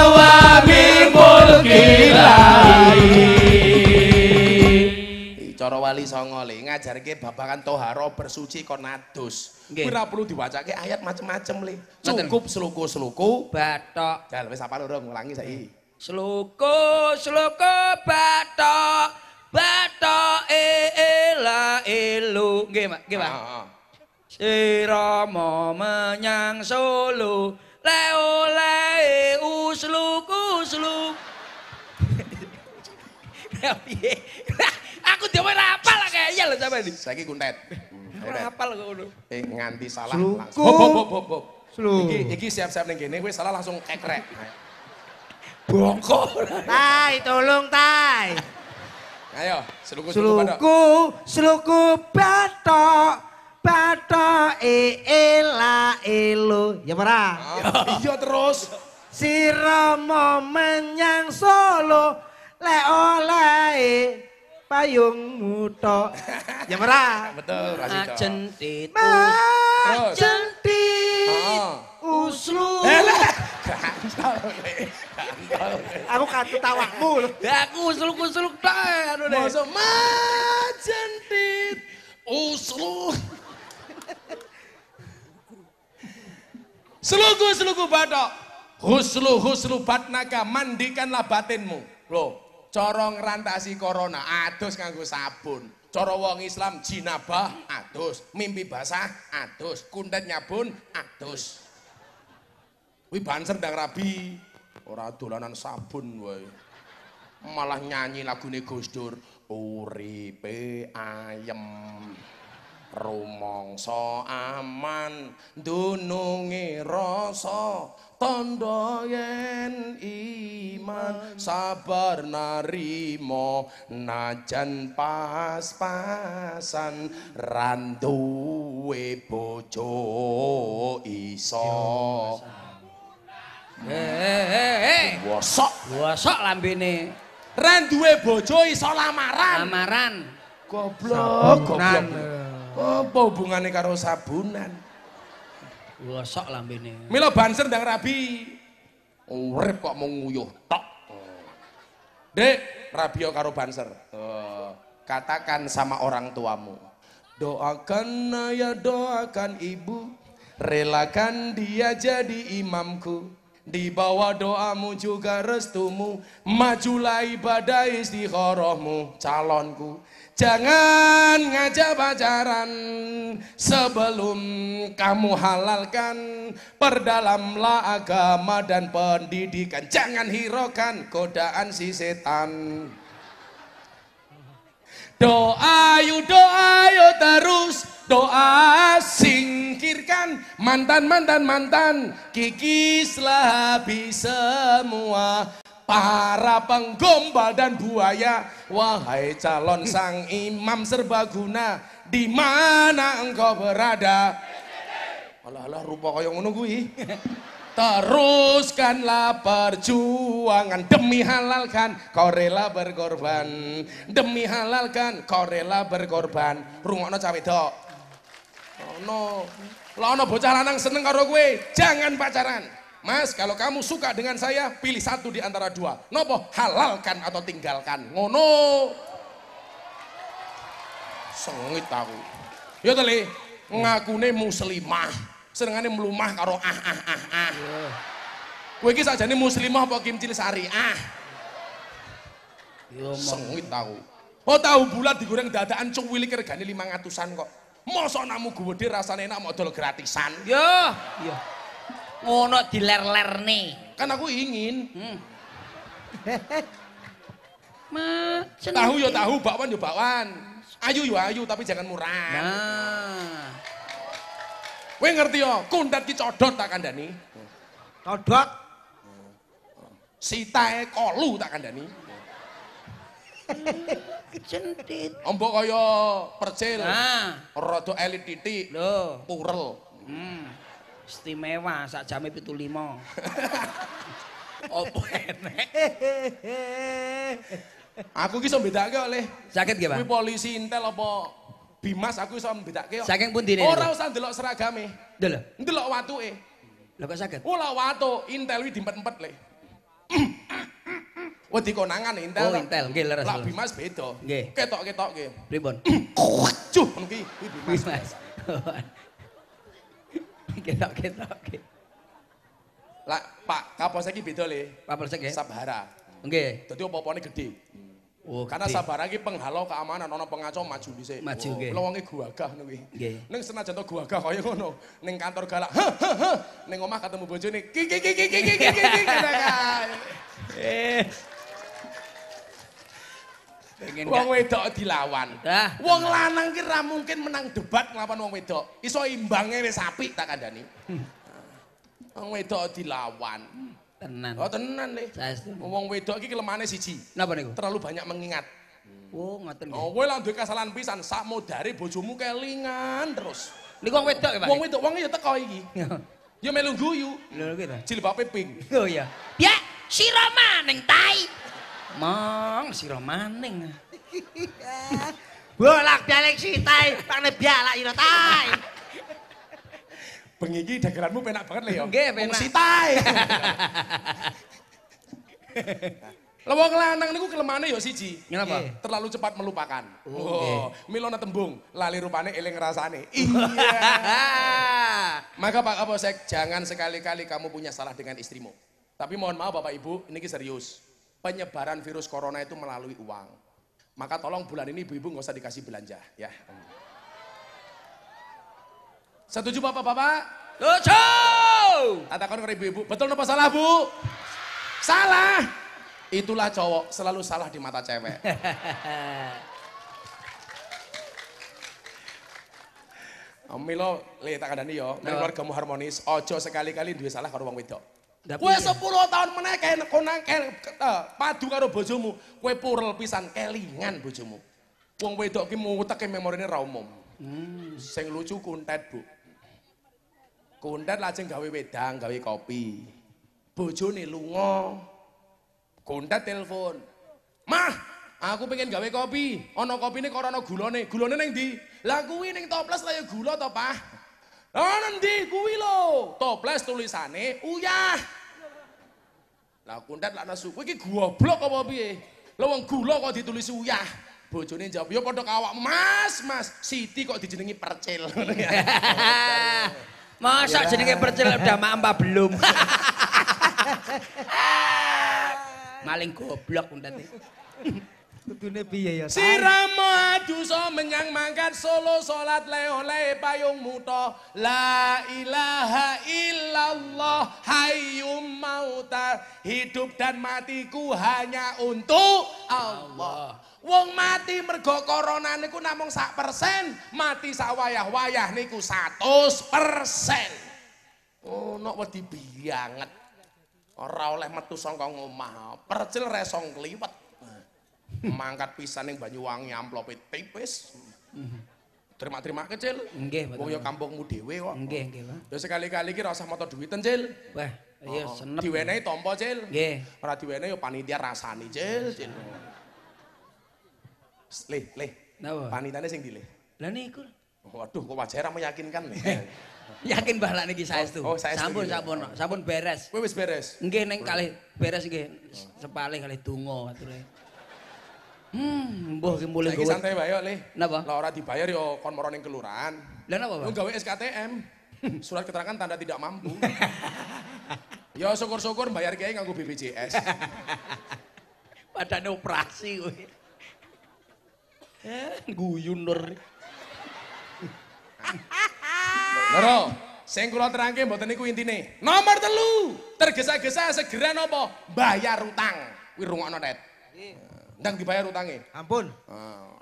wami mulkilai coro wali songoli ngajar ke babakan toharo bersuci konadus kira perlu dibaca ke ayat macem-macem le cukup seluku-seluku batok jalan wis apa lorong ngulangi saya seluku-seluku batok batok ila e, ilu e, la e lu gimana gimana ah, ah. Sira menyang Solo Coba ora lah kayak iya lho sampean. Saiki kuntet. Ora apal kok ngono. Eh nganti salah langsung. Bob bob bob bob. Iki iki siap-siap ning kene gue salah langsung kekrek. Bongkok. Tai, tolong tai. Ayo, seluku seluku batok. Seluku, seluku batok. Batok e ela elo. Ya ora? Ah. Iya terus. Sirama menyang Solo lek oleh payung muto. ya merah. Betul, Rasito. Majentit. Majentit. Oh. Uslu. Aku kantut tawakmu lho. Ya aku uslu uslu tae anu deh. Masa majentit. Uslu. Selugu-selugu batok. Huslu huslu batnaka mandikanlah batinmu. Loh, cara ngrantasi corona adus nganggo sabun cara wong islam jinabah adus mimpi basah adus kuntet nyabun adus kuwi banser ndang rabi ora dolanan sabun wae malah nyanyi lagune Gus Dur uripe ayem rumangsa aman dununge rasa tandha yen iman sabar narimo najan pas-pasan randuwe bojo iso wosok wosok lambene randuwe bojo iso lamaran lamaran goblok goblok Apa hubungannya karo sabunan? Gosok ini. Milo banser dan rabi. Oh, urip kok mau nguyuh tok. Dek, Rabi yo karo banser. Eh, katakan sama orang tuamu. Doakan naya doakan ibu, relakan dia jadi imamku. Di bawah doamu juga restumu, majulah ibadah istiqorohmu, calonku. Jangan ngajak pacaran sebelum kamu halalkan Perdalamlah agama dan pendidikan Jangan hiraukan godaan si setan Doa yuk doa yuk terus Doa singkirkan mantan mantan mantan Kikislah habis semua para penggombal dan buaya wahai calon sang imam serbaguna di mana engkau berada alah alah rupa kaya ngono kuwi Teruskanlah perjuangan demi halalkan kau rela berkorban demi halalkan kau rela berkorban rungokno cawe dok no, oh, ono bocah lanang seneng karo gue jangan pacaran Mas, kalau kamu suka dengan saya, pilih satu di antara dua. Nopo, halalkan atau tinggalkan. Ngono. Sengit aku. Ya tadi, ngakune muslimah. Senengane melumah karo ah ah ah ah. Kowe iki sakjane muslimah apa kimcil sari? Ah. Iya, sengit aku. Oh tahu bulat digoreng dadaan cuwili regane lima an kok. Mosok namu gede rasane enak modal gratisan. Ya, iya. iya. Ngono di ler-ler nih Kan aku ingin. Hmm. tahu ya tahu, bakwan ya bakwan. Ayu ya ayu, tapi jangan murah. Nah. ngerti yo, ya, kundat ki codot tak kandani. Codot. Sitae kolu tak kandani. Jentit. Hmm, Ombok kaya percil. Nah. elit titik. Lho. Purel. Hmm. Istimewa sak jame 75. Opo enek? Aku iki iso mbedake oleh sakit nggih, Pak. Kuwi polisi intel apa Bimas aku iso mbedake kok. Saking pundi niku? Ora usah ndelok seragame. Ndelok. Ndelok watuke. Lha kok sakit? Ora watu, intel kuwi diempet-empet le. Wedi konangan intel. Oh, intel nggih leres. Lah Bimas beda. Nggih. Ketok-ketok nggih. Pripun? Cuh, ngono kuwi Bimas. Bimas. Oh, Oke, ketokke Lah Pak Kapolsek iki beda le. Kapolsek ya. Sabhara. Nggih. Dadi opo apane gede. Oh, karena sabara ini penghalau keamanan nona pengacau maju di sini. Maju oh, nggih. Kulo wonge guagah niku. Neng Ning senajan gua guagah kaya ngono, Neng kantor galak. Neng omah ketemu bojone, ki ki ki ki ki ki ki ki. Eh. Wong wedok dilawan. Wong lanang ki ra mungkin menang debat nglawan wong wedok. Iso imbange wis apik tak kandhani. Hmm. Wong wedok dilawan. Tenan. Oh tenan le. Wong wedok iki kelemane siji. Napa niku? Terlalu banyak mengingat. Oh ngoten nggih. Oh kowe lan duwe kesalahan pisan sak modare bojomu kelingan terus. Niku wong wedok ya, Pak. Wong wedok wong ya teko iki. Ya melu guyu. Lho kuwi gitu. ta. Jilbabe ping. Oh iya. Ya, sira maning tai. Mong sira maning. Bolak balik sitai, pane bialak ira ya, tai. Bengi iki dagelanmu penak banget le yo. Nggih, penak. Sitai. Lewong lanang niku kelemane ya siji. Kenapa? Terlalu cepat melupakan. Oh, oh milona tembung, lali rupane eling rasane. Iya. Maka Pak Kapolsek, jangan sekali-kali kamu punya salah dengan istrimu. Tapi mohon maaf Bapak Ibu, ini serius penyebaran virus corona itu melalui uang. Maka tolong bulan ini ibu-ibu nggak usah dikasih belanja ya. Setuju bapak-bapak? Lucu! Katakan ke ibu-ibu, betul apa salah bu? Salah. Itulah cowok selalu salah di mata cewek. Milo, lihat tak ada nih yo, kamu harmonis, ojo sekali-kali dua salah ke ruang wedok. Kue sepuluh tahun meneh kayak konang kayak uh, eh, padu karo bojomu. Kue purel pisan kelingan bojomu. Wong wedok ki mutek ke memori ini raumum. Hmm. Sing lucu kuntet bu. Kuntet lajeng gawe wedang, gawe kopi. Bojo nih lungo. Kuntet telepon. Mah, aku pengen gawe kopi. Ono kopi ini korono gulone. Gulone neng di. Lakuin neng toples kaya ya gulo topah. pah. Ana oh, ndi kuwi lho, toples tulisane uyah. Lah kundhat lak nesu, kuwi ki goblok apa piye? Lah wong gula kok ditulis uyah. Bojone jawab, "Ya padha kawak, Mas, Mas, Siti kok dijenengi percil." Masa jenenge percil udah mampa belum? Maling goblok kundhat iki. Kudune piye ya? Sirama adusa menyang mangkat Solo salat le oleh payung muto. La ilaha illallah hayyum mauta. Hidup dan matiku hanya untuk Allah. Wong mati mergo corona niku namung sak persen, mati sak wayah-wayah niku 100 persen. Oh, nok wedi banget. Ora oleh metu saka omah. percil resong kliwet mangkat pisan yang Banyuwangi amplopnya e tipis terima-terima kecil nggih wong ya kampungmu dhewe kok nggih nggih Pak ya sekali-kali iki ora usah moto duit cil wah iya oh, senep diwenehi tompo, cil nggih ora diwenehi ya panitia rasani cil cil leh leh napa panitiane sing dileh lah niku waduh kok wajar meyakinkan yakin balak niki saestu oh, oh, sampun ya. sampun sampun beres kowe wis beres nggih ning kalih beres nggih sepalih kalih donga ature Hmm, boh ki mulih kowe. santai bae yo, Le. Napa? Lah ora dibayar yo kon moro ning kelurahan. Lah napa, Bang? gawe SKTM. Surat keterangan tanda tidak mampu. Yo, syukur-syukur bayar nggak gue BPJS. Padahal operasi kowe. Eh, guyun nur. Loro, sing kula terangke mboten niku intine. Nomor telu, tergesa-gesa segera nopo? Bayar utang. Wirung rungokno, Ndang dibayar utange. Ampun. Oh.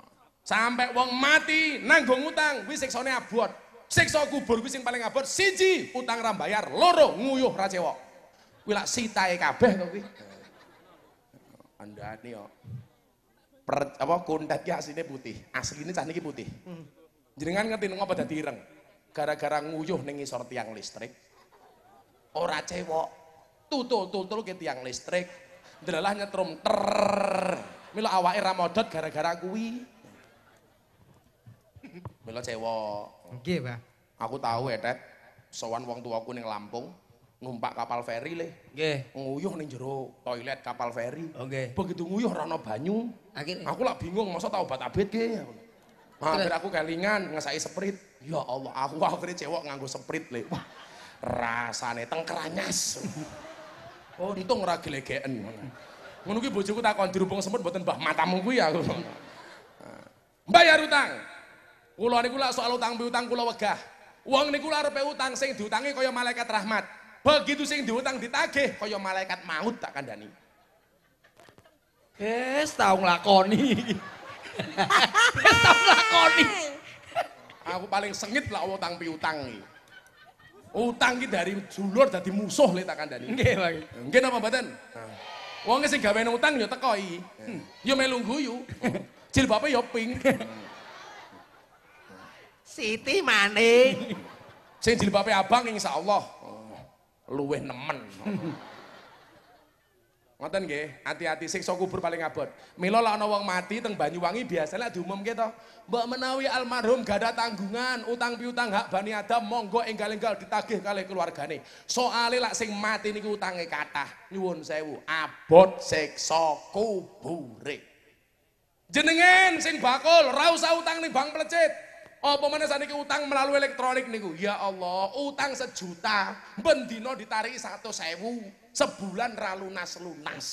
Sampai wong mati nanggung utang wis siksane abot. Siksa kubur wis sing paling abot siji utang ra bayar, loro nguyuh ra cewek. Kuwi lak sitae kabeh to kuwi. Andane yo. Per, apa kontak ki asline putih. Asline cah niki putih. Hmm. Jenengan ngerti ngapa dadi ireng? Gara-gara nguyuh ning isor tiang listrik. Ora cewek. Tutul-tutul ke tiang listrik. Delalah nyetrum ter Milo awake ra modot gara-gara gue, Milo cewek. Oke Pak. Aku tahu ya, Tet. sowan wong tuaku neng Lampung numpak kapal feri le. Nggih. Nguyuh ning jero toilet kapal feri. Oke. Oh, Begitu nguyuh rano banyu. Akhirnya. Aku lah bingung masa tau obat abet ge. Hampir aku kelingan ngesai seprit. Ya Allah, aku akhirnya cewek nganggo seprit le. Wah, rasane tengkeranyas. oh, untung ora gelegeken. Ngono kuwi bojoku takon dirupung semut mboten mbah matamu kuwi aku. Bayar utang. Kula niku lak soal utang piutang kula wegah. Wong niku lak arepe utang sing diutangi kaya malaikat rahmat. Begitu sing diutang ditagih kaya malaikat maut tak kandhani. Wes tau nglakoni. Wes tau nglakoni. Aku paling sengit lah utang piutang iki. Utang iki dari dulur dadi musuh le tak kandhani. Nggih, Pak. Nggih napa mboten? Nah. Wong sing gawe utang ya teko iki. Hmm. Ya melu guyu. Jilbabe ya ping. Siti maning. Sing jilbabe abang insyaallah. Oh. nemen. Oh. Ngoten nggih, ati-ati siksa kubur paling abot. Mila lek ana wong mati teng Banyuwangi biasane lek diumumke to, mbok menawi almarhum gada tanggungan, utang piutang hak Bani Adam monggo enggal-enggal ditagih kalih keluargane. Soale lek sing mati niku utange kathah, nyuwun sewu, abot siksa kubure. Jenengan sing bakul ra usah utang ning bang plecit. Apa saat ini utang melalui elektronik niku? Ya Allah, utang sejuta, bendino ditarik satu sewu, sebulan ralunas lunas.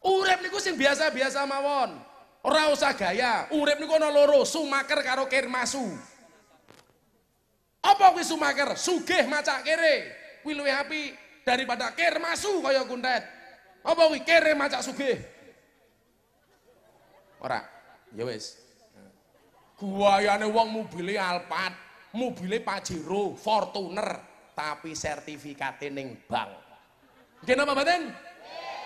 Urip niku sing biasa-biasa mawon. Ora usah gaya. Urip niku ana loro, sumaker karo kirmasu. Apa kuwi sumaker? Sugih maca kere. Kuwi luwih api daripada kirmasu kaya gundet. Apa kuwi kere maca sugih? Ora. Ya wis. Guayane wong mobile Alphard, mobile Pajero, Fortuner, tapi sertifikate ning bank. Nggih napa mboten?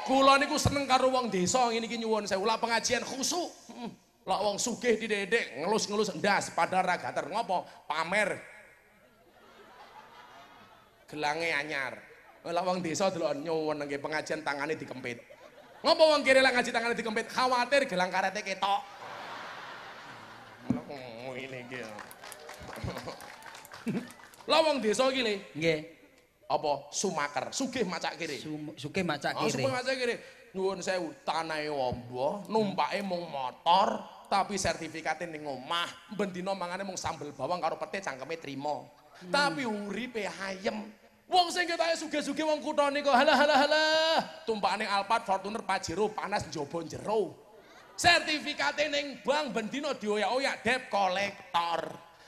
Kula niku seneng karo wong desa ngene iki nyuwun sewu pengajian khusus. Hmm, lo wong sugih didedek ngelus-ngelus ndas padha ra gater ngopo pamer. Gelange anyar. Eh, lah wong desa delok nyuwun nggih pengajian tangane dikempit. Ngopo wong kiri lak ngaji tangane dikempit? Khawatir gelang karete ketok. thank Lah wong desa iki le. Nggih. Apa sumaker, sugih macak kiri. Ah, sugih macak kiri. Oh, sugih macak kiri. Nuwun sewu, tanahe numpake mung motor, tapi sertifikatnya ning omah, ben dina mangane mung sambel bawang karo pete cangkeme trimo. Hmm. Tapi uripe hayem. Wong sing ketoke sugih-sugih wong kutha niku. Halah halah halah. Tumpakane Alphard Fortuner Pajero panas njobo jero. sertifikat neng bang bendino dioyak-oyak dep kolektor.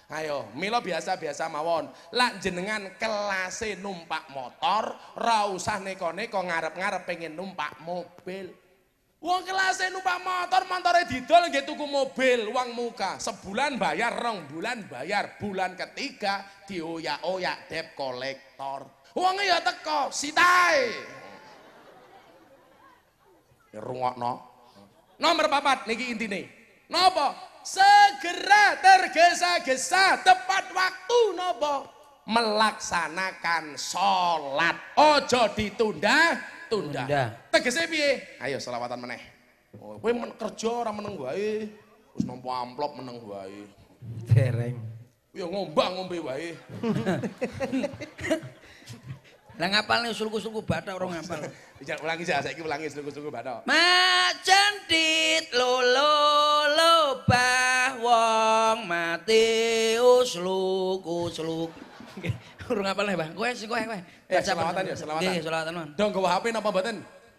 Ayo, milo biasa-biasa mawon. Lak jenengan kelase numpak motor, rausah neko-neko ngarep-ngarep pengen numpak mobil. uang kelase numpak motor, mantore didol nge tuku mobil, uang muka. Sebulan bayar, rong bulan bayar, bulan ketiga dioyak-oyak dep kolektor. Uangnya ya teko, sitai. no. Nomor papat niki intine. nopo, Segera tergesa-gesa tepat waktu nopo, Melaksanakan salat. Ojo ditunda, tunda. tunda. Tegese piye? Ayo selawatan meneh. Oh, kowe men kerja ora meneng wae. Wis nampa amplop meneng wae. Dereng. Ya ngombang ngombe wae. Lah ngapalne sulku-sulku bathok orang ngapal. Bicara ulangi saya saya ulangi sulku-sulku bathok. Macan dit lolo lobah wong mati usluk Orang Urung ngapalne, Bang. Gue sih, gue gue. selamatan selawatan ya, selamatan. Nggih, selawatan, Bang. Dong gue HP nama mboten?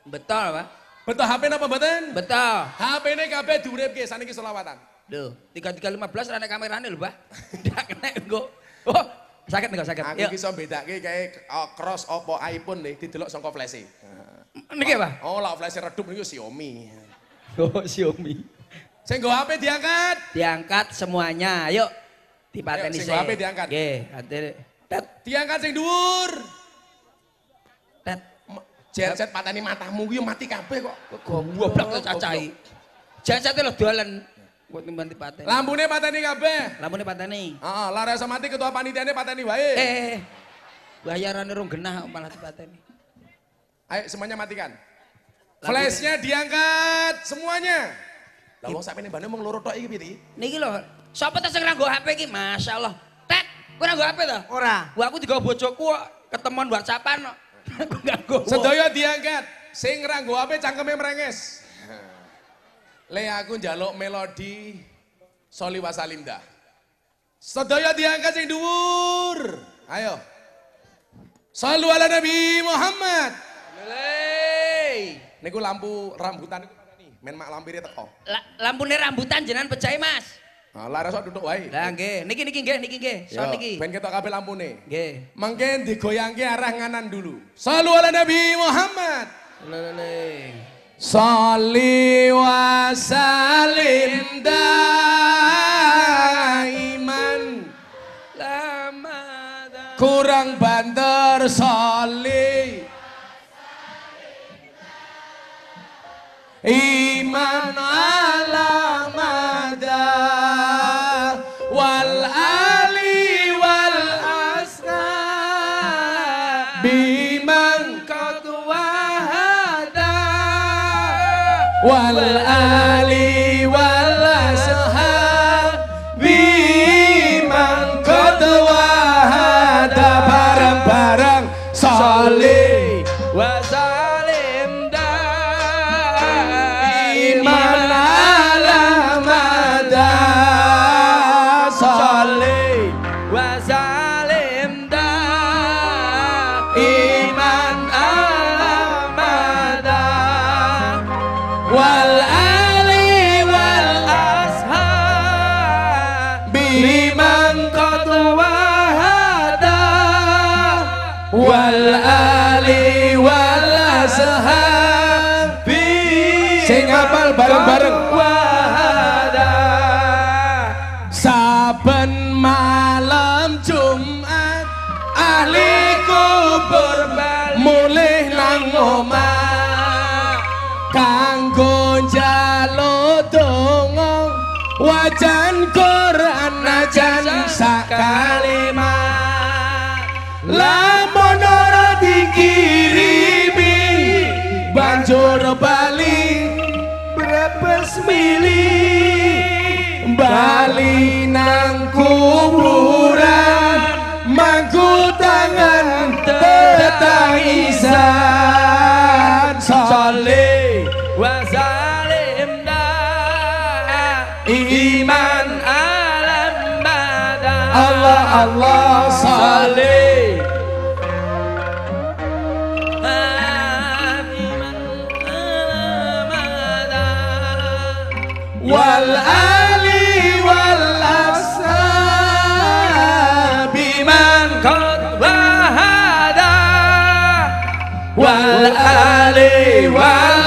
Betul, Pak. Betul HP nama mboten? Betul. HP-ne kabeh diuripke saniki selawatan. Duh, 3315 rana nek kamerane lho, Bah. Ndak kena gue. Oh, Sakit nggak sakit? Aku bisa ya. bedake kayak oh, cross opo iPhone nih, didelok songko flash Niki apa? Oh, lah flash redup nih Xiaomi. Oh, Xiaomi. Saya HP diangkat. Diangkat semuanya. Yuk. Dipateni sing. Sing HP diangkat. oke, nanti. Tet. Diangkat sing dur. Tet. Jenset pateni matamu yuk mati kabeh kok. Goblok cacahi. Jenset lho dolen. Buat ngembanti pateni. Lambune pateni kabeh. Lambune pateni. Ah, uh, Lara Somati ketua panitia panitiane pateni wae. Eh. eh, eh. bayaran rong genah malah dipateni. Ayo semuanya matikan. Flashnya diangkat semuanya. Lalu wong sampai mbane mung mau tok iki piye? Nih loh, siapa ta segera nganggo HP Masya Allah. Tek, kowe nganggo HP tuh. Ora. Gua aku juga bojoku kok ketemuan buat sapan. kok. nggak gua. Sedoyo diangkat. Sing gua HP cangkeme merenges. Le aku njaluk melodi Soli Salimda. Sedaya diangkat sing dhuwur. Ayo. Sallu ala Nabi Muhammad. Lei. Niku lampu rambutan niku men mak lampire teko. La, lampune rambutan jenengan pecahe, Mas. Nah, lara sok duduk wae. Lah nggih, niki niki nggih, niki nggih, sok niki. Ben ketok kabeh lampune. Nggih. Mengke digoyangke arah nganan dulu. Sallu ala Nabi Muhammad. Lei. Salli wa salim iman Kurang banter salli Iman الله صلي والآلي والأصحاب من قد وهدى والآلي والأصحاب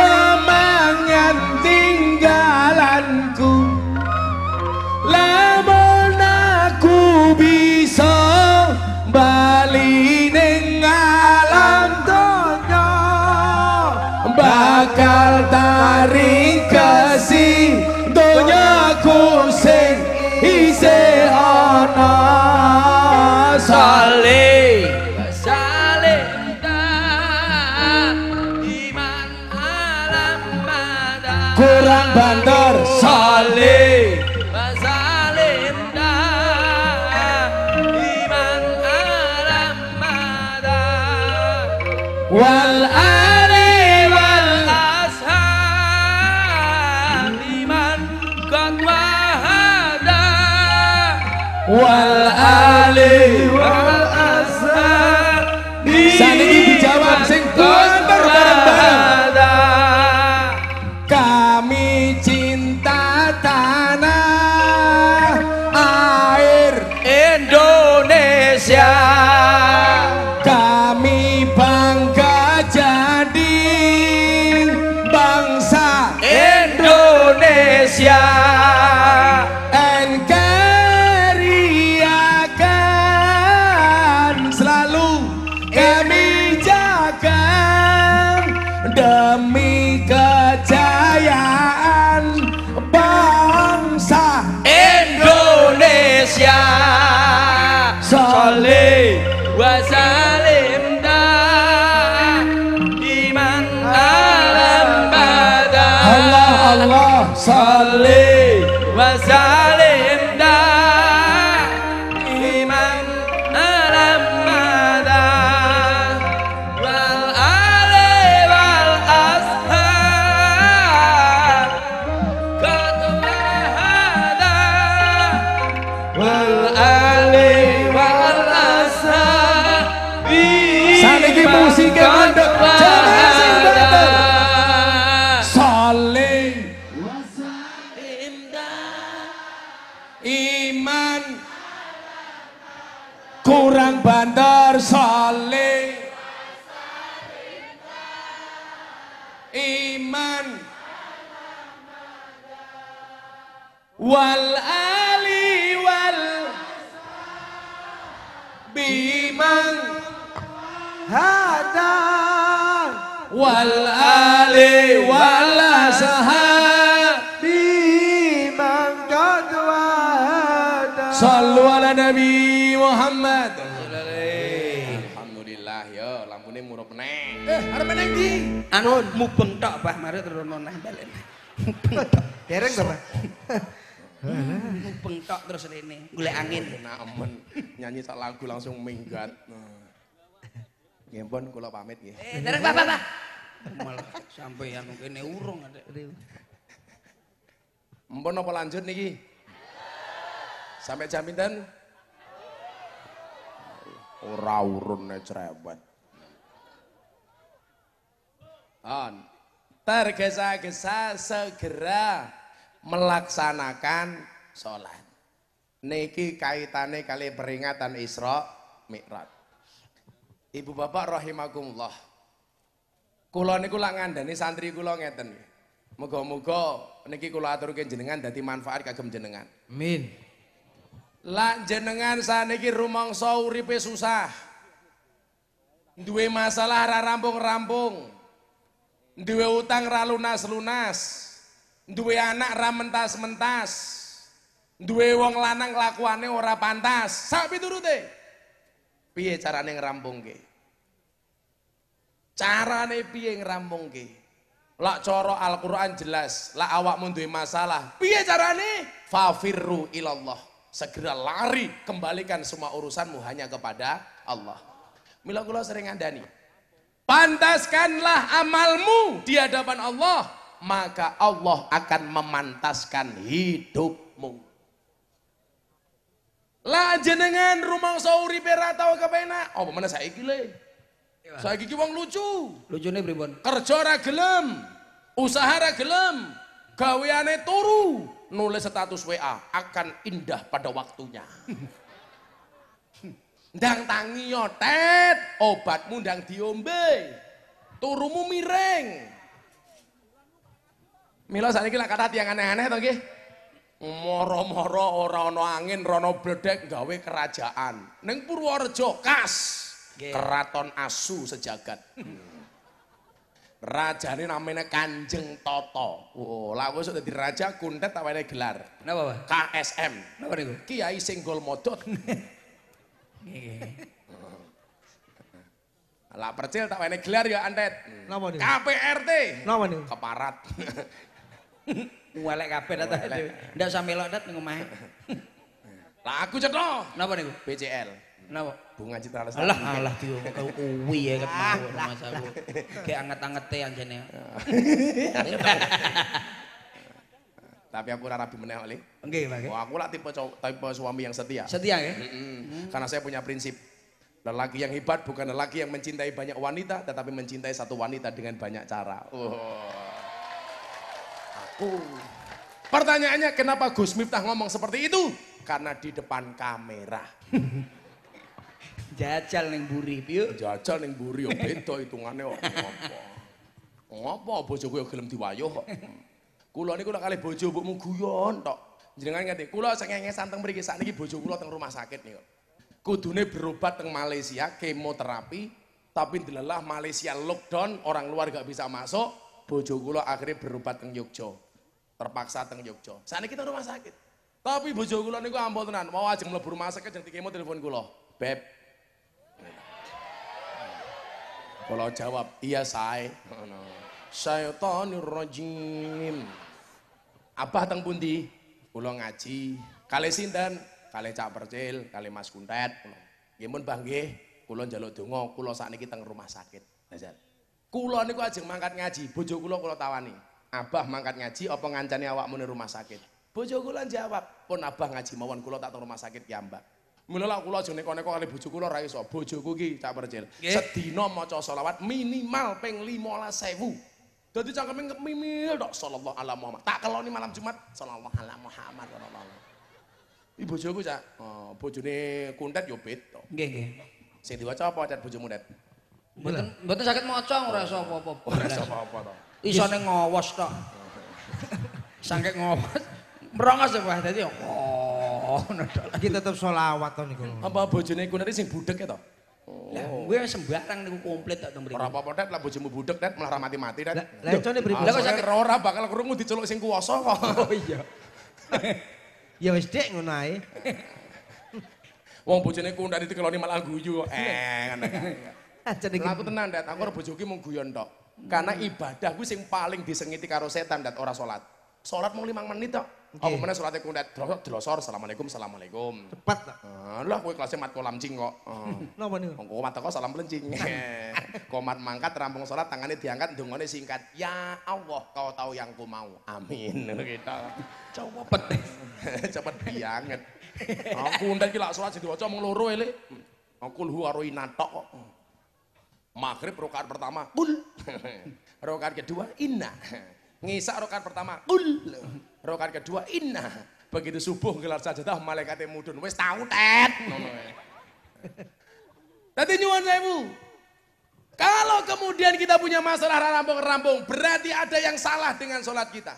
Kemangan tinggal tahun mubeng tok Pak mari rono nang balen. Mubeng tok. Dereng to, Pak. Mubeng tok terus rene, golek angin. Nah, enak amen. Nyanyi sak lagu langsung minggat. Nggih pun kula pamit nggih. Eh, dereng Pak, Pak. Malah sampeyan kene urung ada. Mumpun apa lanjut niki? Sampai jam pinten? Ora urun cerewet on tergesa-gesa segera melaksanakan sholat niki kaitane kali peringatan Isra Mi'raj Ibu bapak rahimakumullah kula niku lak ngandani santri kula ngeten muga-muga niki kula aturke jenengan dadi manfaat kagem jenengan amin lak jenengan saniki rumangsa uripe susah duwe masalah ra rampung-rampung Dua utang ra lunas-lunas, duwe anak ra mentas-mentas, duwe wong lanang lakuane ora pantas. Sak piturute. Piye carane Cara Carane piye ngrampunge? Lak coro Al-Qur'an jelas, lak awak duwe masalah. Piye carane? Fafirru ilallah. Segera lari, kembalikan semua urusanmu hanya kepada Allah. Mila kula sering ngandani, Pantaskanlah amalmu di hadapan Allah, maka Allah akan memantaskan hidupmu. Lah jenengan rumang sauri peratau kepena Oh, mana saya gile? Saya gigi wong lucu. Lucune pripun? Kerja ora gelem, usaha ora gelem, gaweane turu, nulis status WA akan indah pada waktunya. Ndang tangi nyotet obatmu ndang diombe. Turumu miring. Mila sakniki lak kata tiang aneh-aneh to nggih. Moro-moro ora ana angin, rono bledek gawe kerajaan. Ning Purworejo kas keraton asu sejagat. Raja ini namanya Kanjeng Toto. Oh, itu wis dadi raja kuntet tak gelar. Napa, KSM. Napa niku? Kiai Singgol Modot. Lah percil tak wene gelar ya antet. Napa niku? KPRT. Napa niku? Keparat. Walek kabeh ta. Ndak usah melok dat ning omahe. Lah aku cetho. Napa niku? BCL. Napa? Bunga Citra Lestari. Alah alah kau kuwi ya ketemu rumah aku. Kayak anget-angete anjene. Tapi aku rapi meneh oleh. okay, okay. Oh, aku lah tipe tipe suami yang setia. Setia ya? Mm -hmm. Mm. Karena saya punya prinsip. Lelaki yang hebat bukan lelaki yang mencintai banyak wanita, tetapi mencintai satu wanita dengan banyak cara. Oh. Aku. Pertanyaannya kenapa Gus Miftah ngomong seperti itu? Karena di depan kamera. Jajal neng buri, piu. Jajal neng buri, ya oh, beda hitungannya. Ngapa? Ngapa? bojoku yang gelem kok. Kulo niku nek kali bojo mbokmu guyon tok. jangan ngerti, kula santeng beri kesan lagi bojo kulo teng rumah sakit niku. Kudune berobat teng Malaysia kemoterapi tapi delelah Malaysia lockdown, orang luar gak bisa masuk, bojo kulo akhirnya berobat teng Yogyo. Terpaksa teng Yogyo. Sana kita rumah sakit. Tapi bojo kula niku ambil tenan, mau aja melebur rumah sakit jadi kemo telepon kulo. Beb. kalau jawab, iya saya. Oh, no syaitonir rajim. Abah teng pundi? Kula ngaji. Kali sinten? Kali Cak Percil, kali Mas Kuntet. Nggih mun Mbah nggih, kula njaluk donga, kula sakniki teng rumah sakit. Hajar. Nah, kula niku ajeng mangkat ngaji, bojo kula kula tawani. Abah mangkat ngaji apa ngancani awakmu ning rumah sakit? Bojo kula jawab, "Pun Abah ngaji mawon kula tak teng rumah sakit ya, Mbak." Mula lah kula aja neko-neko kali bojo kula ra iso. Bojoku iki Cak Percil. Sedina maca selawat minimal ping 15000. Dadi cangkeme ngemimil dok, sallallahu ala Muhammad. Tak ini malam Jumat sallallahu ala Muhammad sallallahu. Iki cak. Oh, bojone kuntet yo beda. Nggih nggih. Sing diwaca apa Cak bojomu net? Mboten iya. mboten saged maca ora iso apa-apa. Ora iso apa-apa to. Isone ngawas tok. Sangke ngawas. Merongos ya Pak. oh Lagi tetep selawat Apa bojone kuntet sing ya to? Lah kowe oh. sembarang niku komplit tok mriki. Ora apa-apa tet lah bojomu budek tet malah mati-mati tet. Lah jane pripun? Lah kok sakit ora bakal krungu diceluk sing kuwasa kok. Oh iya. Ya wis dik ngono ae. Wong bojone ku ndak ditekeloni malah guyu. Eh iya. ngono kan. aku tenang tet, aku ora bojoku mung guyon tok. Karena ibadah ku sing paling disengiti karo setan tet ora salat. Salat mung 5 menit tok. Apa meneh udah terus delosor assalamualaikum assalamualaikum. Cepat tak? Heeh, lho kowe kelasnya mat cing kok. Eh. Hmm. Napa nih? Kau mata kau salam pelencing. Kan. Eh, komat mangkat rampung salat tangannya diangkat dongane singkat. Ya Allah, kau tahu yang ku mau. Amin. Kita cepet. Cepet banget. Aku udah iki sholat salat diwaca mung loro ele. Aku lu haruin nato kok. Maghrib rokaat pertama, kul. rokaat kedua, inna. Ngisak rokaat pertama, kul rokan kedua inna begitu subuh gelar sajadah oh, malaikatnya mudun wes tahu tet tadi eh. nyuwun bu, kalau kemudian kita punya masalah rampung-rampung berarti ada yang salah dengan sholat kita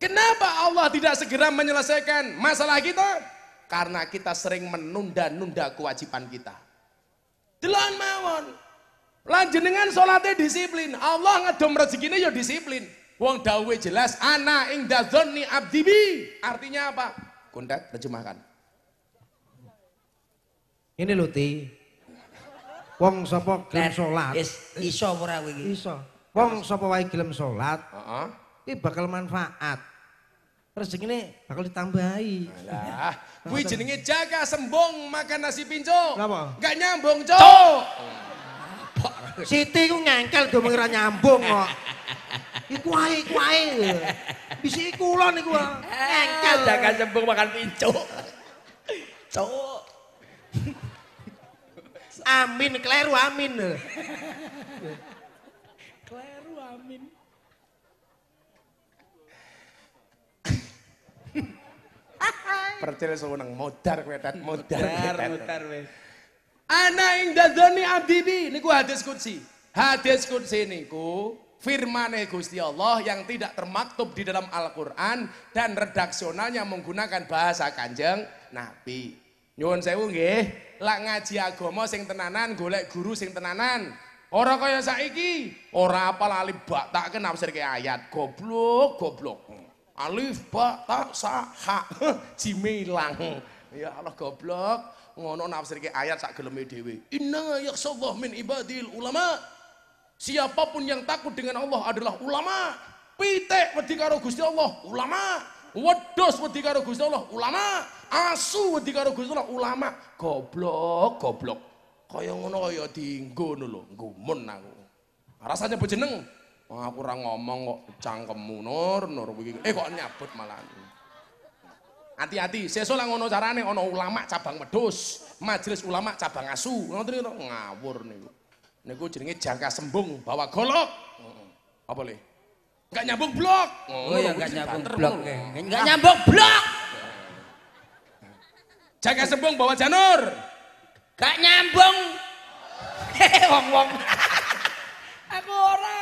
kenapa Allah tidak segera menyelesaikan masalah kita karena kita sering menunda-nunda kewajiban kita Delon mawon. lanjut dengan sholatnya disiplin, Allah ngedom rezekinya ya disiplin. Wong dawe jelas ana ing dazoni abdibi. Artinya apa? Kondak terjemahkan. Ini luti. Ti. Wong sapa gelem salat? Is, iso ora kowe iki? Iso. Wong sapa wae gelem salat, heeh. Uh -uh. bakal manfaat. rezekine bakal ditambahi. Alah, kuwi jenenge jaga sembong makan nasi pincuk. Napa? Enggak nyambung, Cuk. Siti ku ngengkel do mengira nyambung kok. Ya, iku ae, iku ae. Ah. Bisiki kula niku. Engkel dagang cembung makan pincuk. Cuk. Amin kleru amin. kleru amin. Percil seneng modar kowe tet modar. Modar wis. Ana ing dadoni abdi niku hadis kunci, Hadis kunci niku firmane Gusti Allah yang tidak termaktub di dalam Al-Quran dan redaksionalnya menggunakan bahasa kanjeng Nabi nyuwun sewu nggih lak ngaji agama sing tenanan golek guru sing tenanan ora kaya saiki ora apa lali bak tak ke ayat goblok goblok alif ba ta sa ha jime ilang ya Allah goblok ngono nafsirke ayat sak geleme dhewe inna yaksallahu min ibadil ulama Siapapun yang takut dengan Allah adalah ulama. Pitek wedi karo Gusti Allah, ulama. wedos wedi karo Gusti Allah, ulama. Asu wedi karo Gusti Allah, ulama. Goblok, goblok. Kaya ngono kaya dienggo lho, gumun aku. Rasanya bejeneng. Wah, aku ora ngomong kok cangkemmu nur nur Eh kok nyabut malah. Hati-hati, sesuk lah ngono carane ana ulama cabang wedos, majelis ulama cabang asu. Ngono ngawur niku. Niku jenenge jangka sembung bawa golok. Apa le? Enggak nyambung blok. Oh, oh ya enggak nyambung blok. Enggak nyambung blok. Jangka sembung bawa janur. Enggak nyambung. Wong-wong. Aku ora.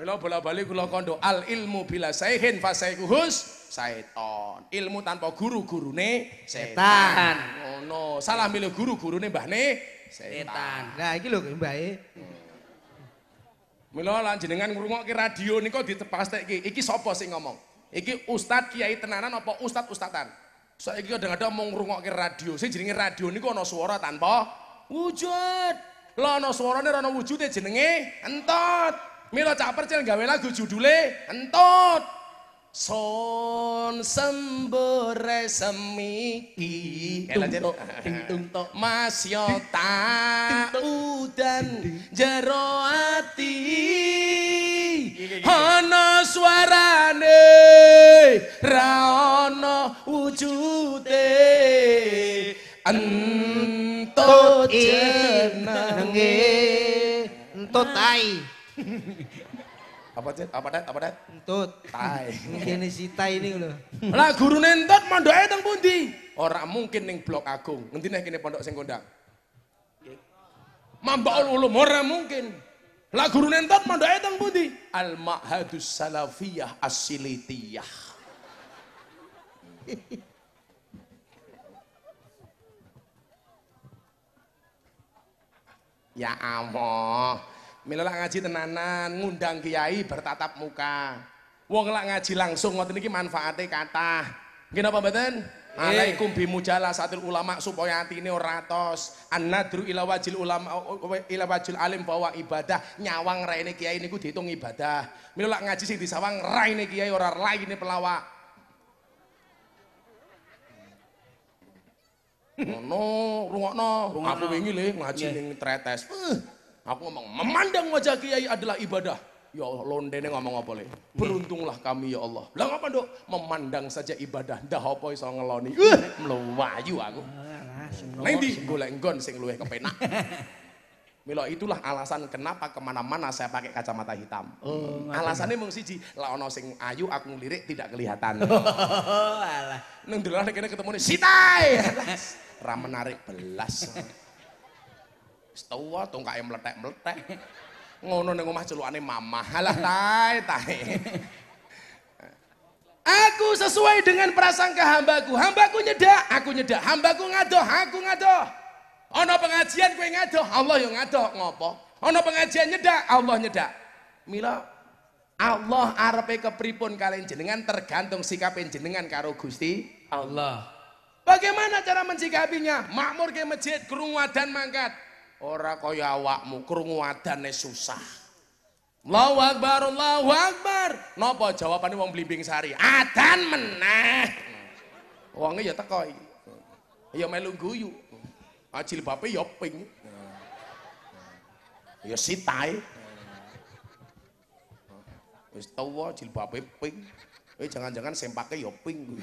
Mila bola-bali kula kondo al ilmu bila saihin fasaikuhus setan. Ilmu tanpa guru gurune setan. Ngono. Oh, no. Salah milih guru gurune mbahne setan. Nah, iki lho mbae. Mila hmm. lan jenengan ngrungokke radio nika ditepastekke iki sapa sing ngomong? Iki ustad kiai tenanan apa ustad ustatan? Saiki so, kadang-kadang mau ngrungokke radio. Sing jenenge radio niku ana suara tanpa wujud. Lah ana swarane ora ana wujude jenenge entot. Mila cak percil gawe lagu judule entut. Son sembure semiki Tung tok Mas yo tak udan jero ati Hono suarane Raono wujute Entot jenenge Entot ai Apa cek Apa dat Apa dat Entut. Tai. Ngene si tai ini lho. Lah gurune entut mondoke teng pundi? Ora mungkin ning Blok Agung. Ngendi nek kene pondok sing kondang? mambak Ulum ora mungkin. Lah gurune entut mondoke teng pundi? Al Ma'hadus Salafiyah Asilitiyah. ya Allah. Mila ngaji tenanan, ngundang kiai bertatap muka. Wong lak ngaji langsung ngoten iki manfaate kathah. Nggih napa mboten? Alaikum bimujala satil ulama supaya hati ini oratos An-nadru ila wajil ulama eh, ila wajil alim bahwa ibadah nyawang raine kiai niku dihitung ibadah. Mila ngaji sing disawang raine kiai ora raine pelawak. Ngono, rungokno. Aku wingi le ngaji ning tretes. Uh. Aku ngomong, memandang wajah kiai adalah ibadah. Ya Allah, londene ngomong apa le? Beruntunglah kami ya Allah. Lah apa dok? Memandang saja ibadah. Dah apa iso ngeloni? Uh, melayu aku. Nanti ah, golek nggon sing luwih kepenak. Milo itulah alasan kenapa kemana-mana saya pakai kacamata hitam. Oh, hmm. Alasannya mung siji, lah ono sing ayu aku ngelirik tidak kelihatan. Oh, alah. Neng dulu ketemu nih, sitai! Ramenarik belas. Setua tungkae meletek-meletek. Ngono ning omah celukane mamah. Halah tae tae. Aku sesuai dengan prasangka hambaku. Hambaku nyedak, aku nyedak. Hambaku ngadoh, aku ngadoh. Ono pengajian kue ngadoh, Allah yang ngadoh ngopo. Ono pengajian nyedak, Allah nyedak. Mila Allah arepe kepripun kalian jenengan tergantung sikap jenengan karo Gusti Allah. Bagaimana cara mensikapinya? Makmur ke masjid, kerung dan mangkat. Ora kaya awakmu krungu adane susah. Allahu Akbar, Allahu Akbar. Napa jawabane wong Blimbing Sari? Adan meneh. Wonge ya teko iki. Ya melu guyu. Ajil bape ya ping. Ya sitae. Wis tuwa jilbabe ping. Eh jangan-jangan sempake ya ping.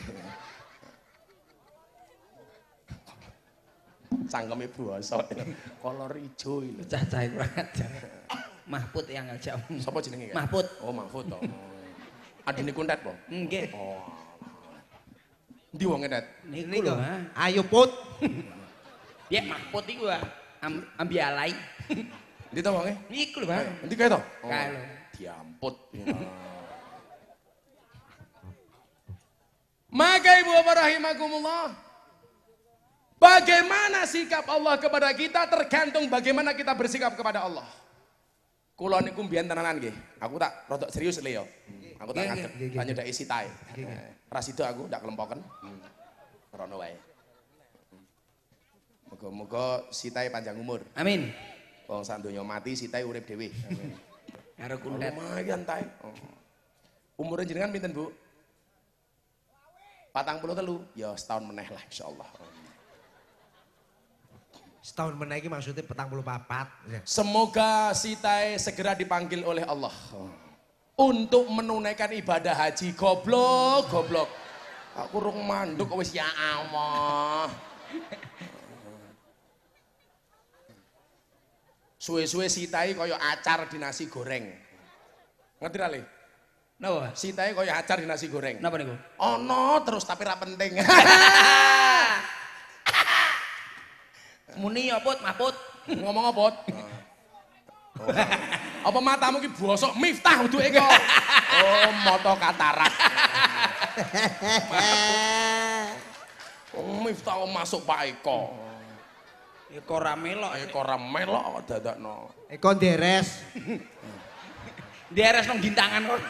cangkeme bosok kolor ijo iki cacahe cah iku ngajar Mahfud yang ngajak sapa jenenge Mahfud oh Mahfud to adine kuntet po nggih oh Ndi wong ngetet? Niku lho, ayo put. Ya Mahfud iku am, ambialai. Ndi to wonge? Niku lho, Bang. Eh, Ndi kae to? Kae lho. Oh, diamput. Maka ibu bapak rahimakumullah. Bagaimana sikap Allah kepada kita tergantung bagaimana kita bersikap kepada Allah. Kulon niku mbiyen tenanan nggih. Aku tak rodok serius Leo. Aku tak ngaget. Tanya nyedak isi tae. Ras itu aku ndak kelempoken. Rono wae. Moga-moga sitae panjang umur. Amin. Wong sak donya mati sitae urip dewi. Amin. Karo kundet. Lumayan tae. Oh. Umure jenengan pinten, Bu? Patang puluh telu. Ya setahun meneh lah insyaallah. Allah. Setahun menaiki maksudnya petang puluh papat. Semoga Sitae segera dipanggil oleh Allah. Untuk menunaikan ibadah haji. Goblok, goblok. Aku rung manduk wis ya Allah. Suwe-suwe Sitae kaya acar di nasi goreng. Ngerti rale? Napa? Sitae kaya acar di nasi goreng. Napa niku? Ono oh, terus tapi ra penting. Muni apa ya, maput? Ngomong apa? Apa matamu ki bosok miftah uduke kok. Oh, mata katarak. miftah masuk Pak Eko. Eko ra melok. Eko ra melok kok dadakno. Eko deres. deres nang gintangan kok.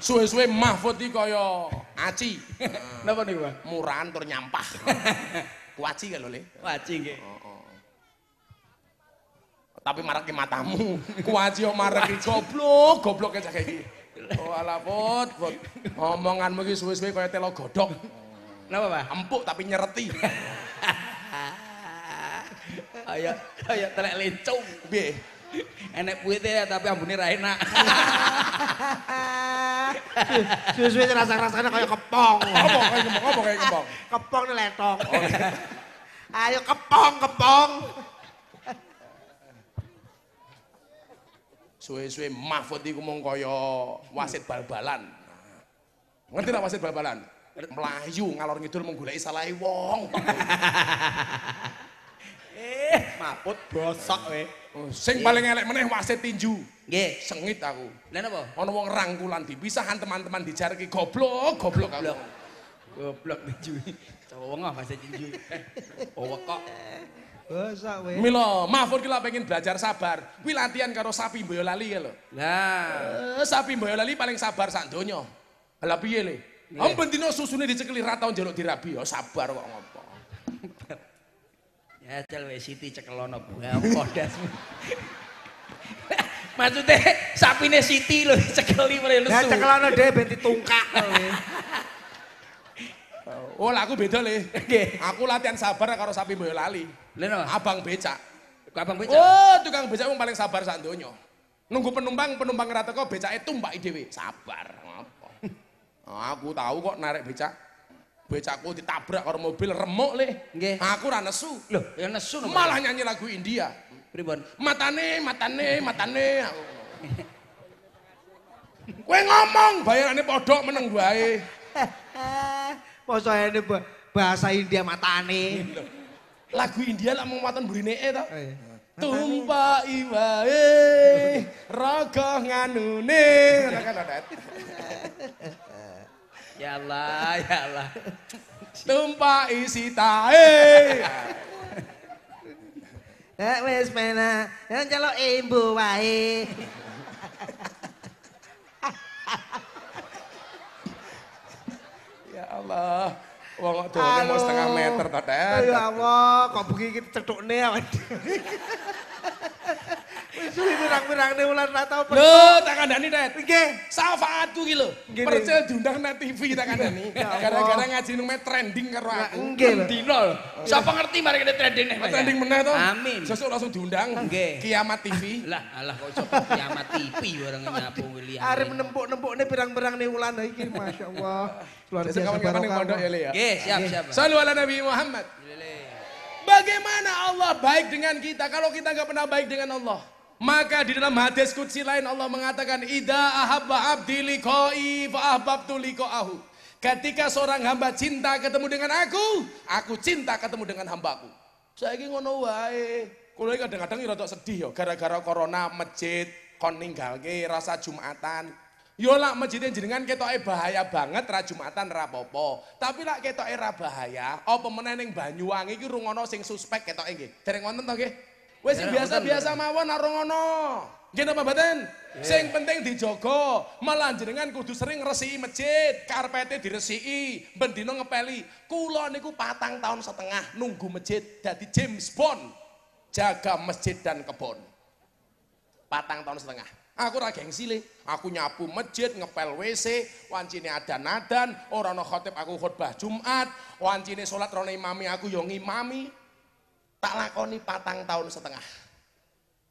Suwe-suwe Mahfud iki kaya aci. Napa niku, Pak? Murahan tur nyampah. Waci gak lo Le? Waci gak. Oh, oh, oh. Tapi marek matamu. yang marah ke goblok, goblok aja kayak gini. Oh ala bot, bot. Omonganmu iki suwe-suwe kaya telo godok. Napa, Pak? Empuk tapi nyereti. Ayo, ayo telek lecung. Bih. Enek ya tapi ambune ra enak. Suwe-suwe rasa rasanya kayak kepong. Kepong kaya kepong, kepong kepong. Kepong nih letong. Oh, iya. Ayo kepong, kepong. Suwe-suwe Mahfud iku mung kaya wasit bal-balan. Ngerti tak wasit bal-balan? Melayu ngalor ngidul menggulai salah wong. Eh, Maput bosok weh Oh, sing paling elek meneh wasit tinju. Nggih, sengit aku. Lah napa? Ana wong rangkulan dipisahan teman-teman jari goblok, goblok aku. Goblok tinju. Coba wong ah wasit tinju. Oh, kok. Bosok weh milo Mahfud kita pengen pengin belajar sabar. Kuwi latihan karo sapi Boyolali ya lho. nah sapi Boyolali paling sabar sak donya. Lah piye le? Om dino susune dicekeli ra tau njaluk dirabi ya sabar kok ngopo. Hasil wis Siti cekelono bangko dasmu. Maksudnya sapine Siti lho cekeli mrene lesu. Lah cekelono dhewe ben ditungkak. Oh, lah aku beda le. Aku latihan sabar karo sapi mboyo lali. Leno. Abang becak. Abang becak. Oh, tukang becak wong paling sabar sak donya. Nunggu penumpang, penumpang rata kok becake mbak dhewe. Sabar. Oh, aku tahu kok narik becak becakku ditabrak karo mobil remuk le. Nggih. Aku ora nesu. Loh, ya nesu no. Malah nyanyi lagu India. Pripun? Matane, matane, matane Kowe ngomong bayarane podok meneng wae. Posone bahasa India matane. Lagu India lak mung waton brineke to. Eh, Tumpak iwae raga nganune. Ya Allah, ya Allah. Tumpah isi tae. Eh wes mena, yang jalo ibu wae. Ya Allah. Wong kok mau setengah meter to, Ya Allah, kok begini iki awake Wis suwi berang kurangne ulah ora tau peso. Lho, tak kandhani, Net. Oke. Syafaatku ki gitu. Percaya diundang net TV tak kandhani. Ya Gara-gara ngaji nang trending karo aku. Oke. lho. Dino oh, iya. ngerti mari kene trending neh. Trending ya. meneh tuh. Amin. Sesuk langsung diundang. Oke. Kiamat TV. Lah, alah kok coba kiamat TV orang nyapu William. Arep nempuk berang-berang pirangne ulan Masya Allah. Luar biasa. Kapan-kapan nih pondok ya, Le ya. siap-siap. Salam ala Nabi Muhammad. Iya, Bagaimana Allah baik dengan kita kalau kita nggak pernah baik dengan Allah? Maka di dalam hadis kutsi lain Allah mengatakan ida ahabba abdi liqai fa ahbabtu liqaahu. Ketika seorang hamba cinta ketemu dengan aku, aku cinta ketemu dengan hambaku. saya ini ngono wae. Kulo kadang-kadang rada sedih ya gara-gara corona masjid kon ninggalke rasa Jumatan. Yo ya lak masjid jenengan ketoke bahaya banget ra Jumatan ra popo. Tapi lak ketoke ra bahaya, apa meneh ning Banyuwangi iki rungono sing suspek ketoke nggih. Dereng wonten to nggih? Wes sing biasa-biasa ya, mawon narungono. Nggih apa mboten? Sing penting dijogo, malah jenengan kudu sering resiki masjid, karpete diresiki, bendino ngepeli. Kula niku patang tahun setengah nunggu masjid dadi James Bond. Jaga masjid dan kebon. Patang tahun setengah. Aku ora gengsi le. Aku nyapu masjid, ngepel WC, wancine ada nadan, orang ana khotib aku khotbah Jumat, wancine salat rene imami aku yo ngimami, tak lakoni patang tahun setengah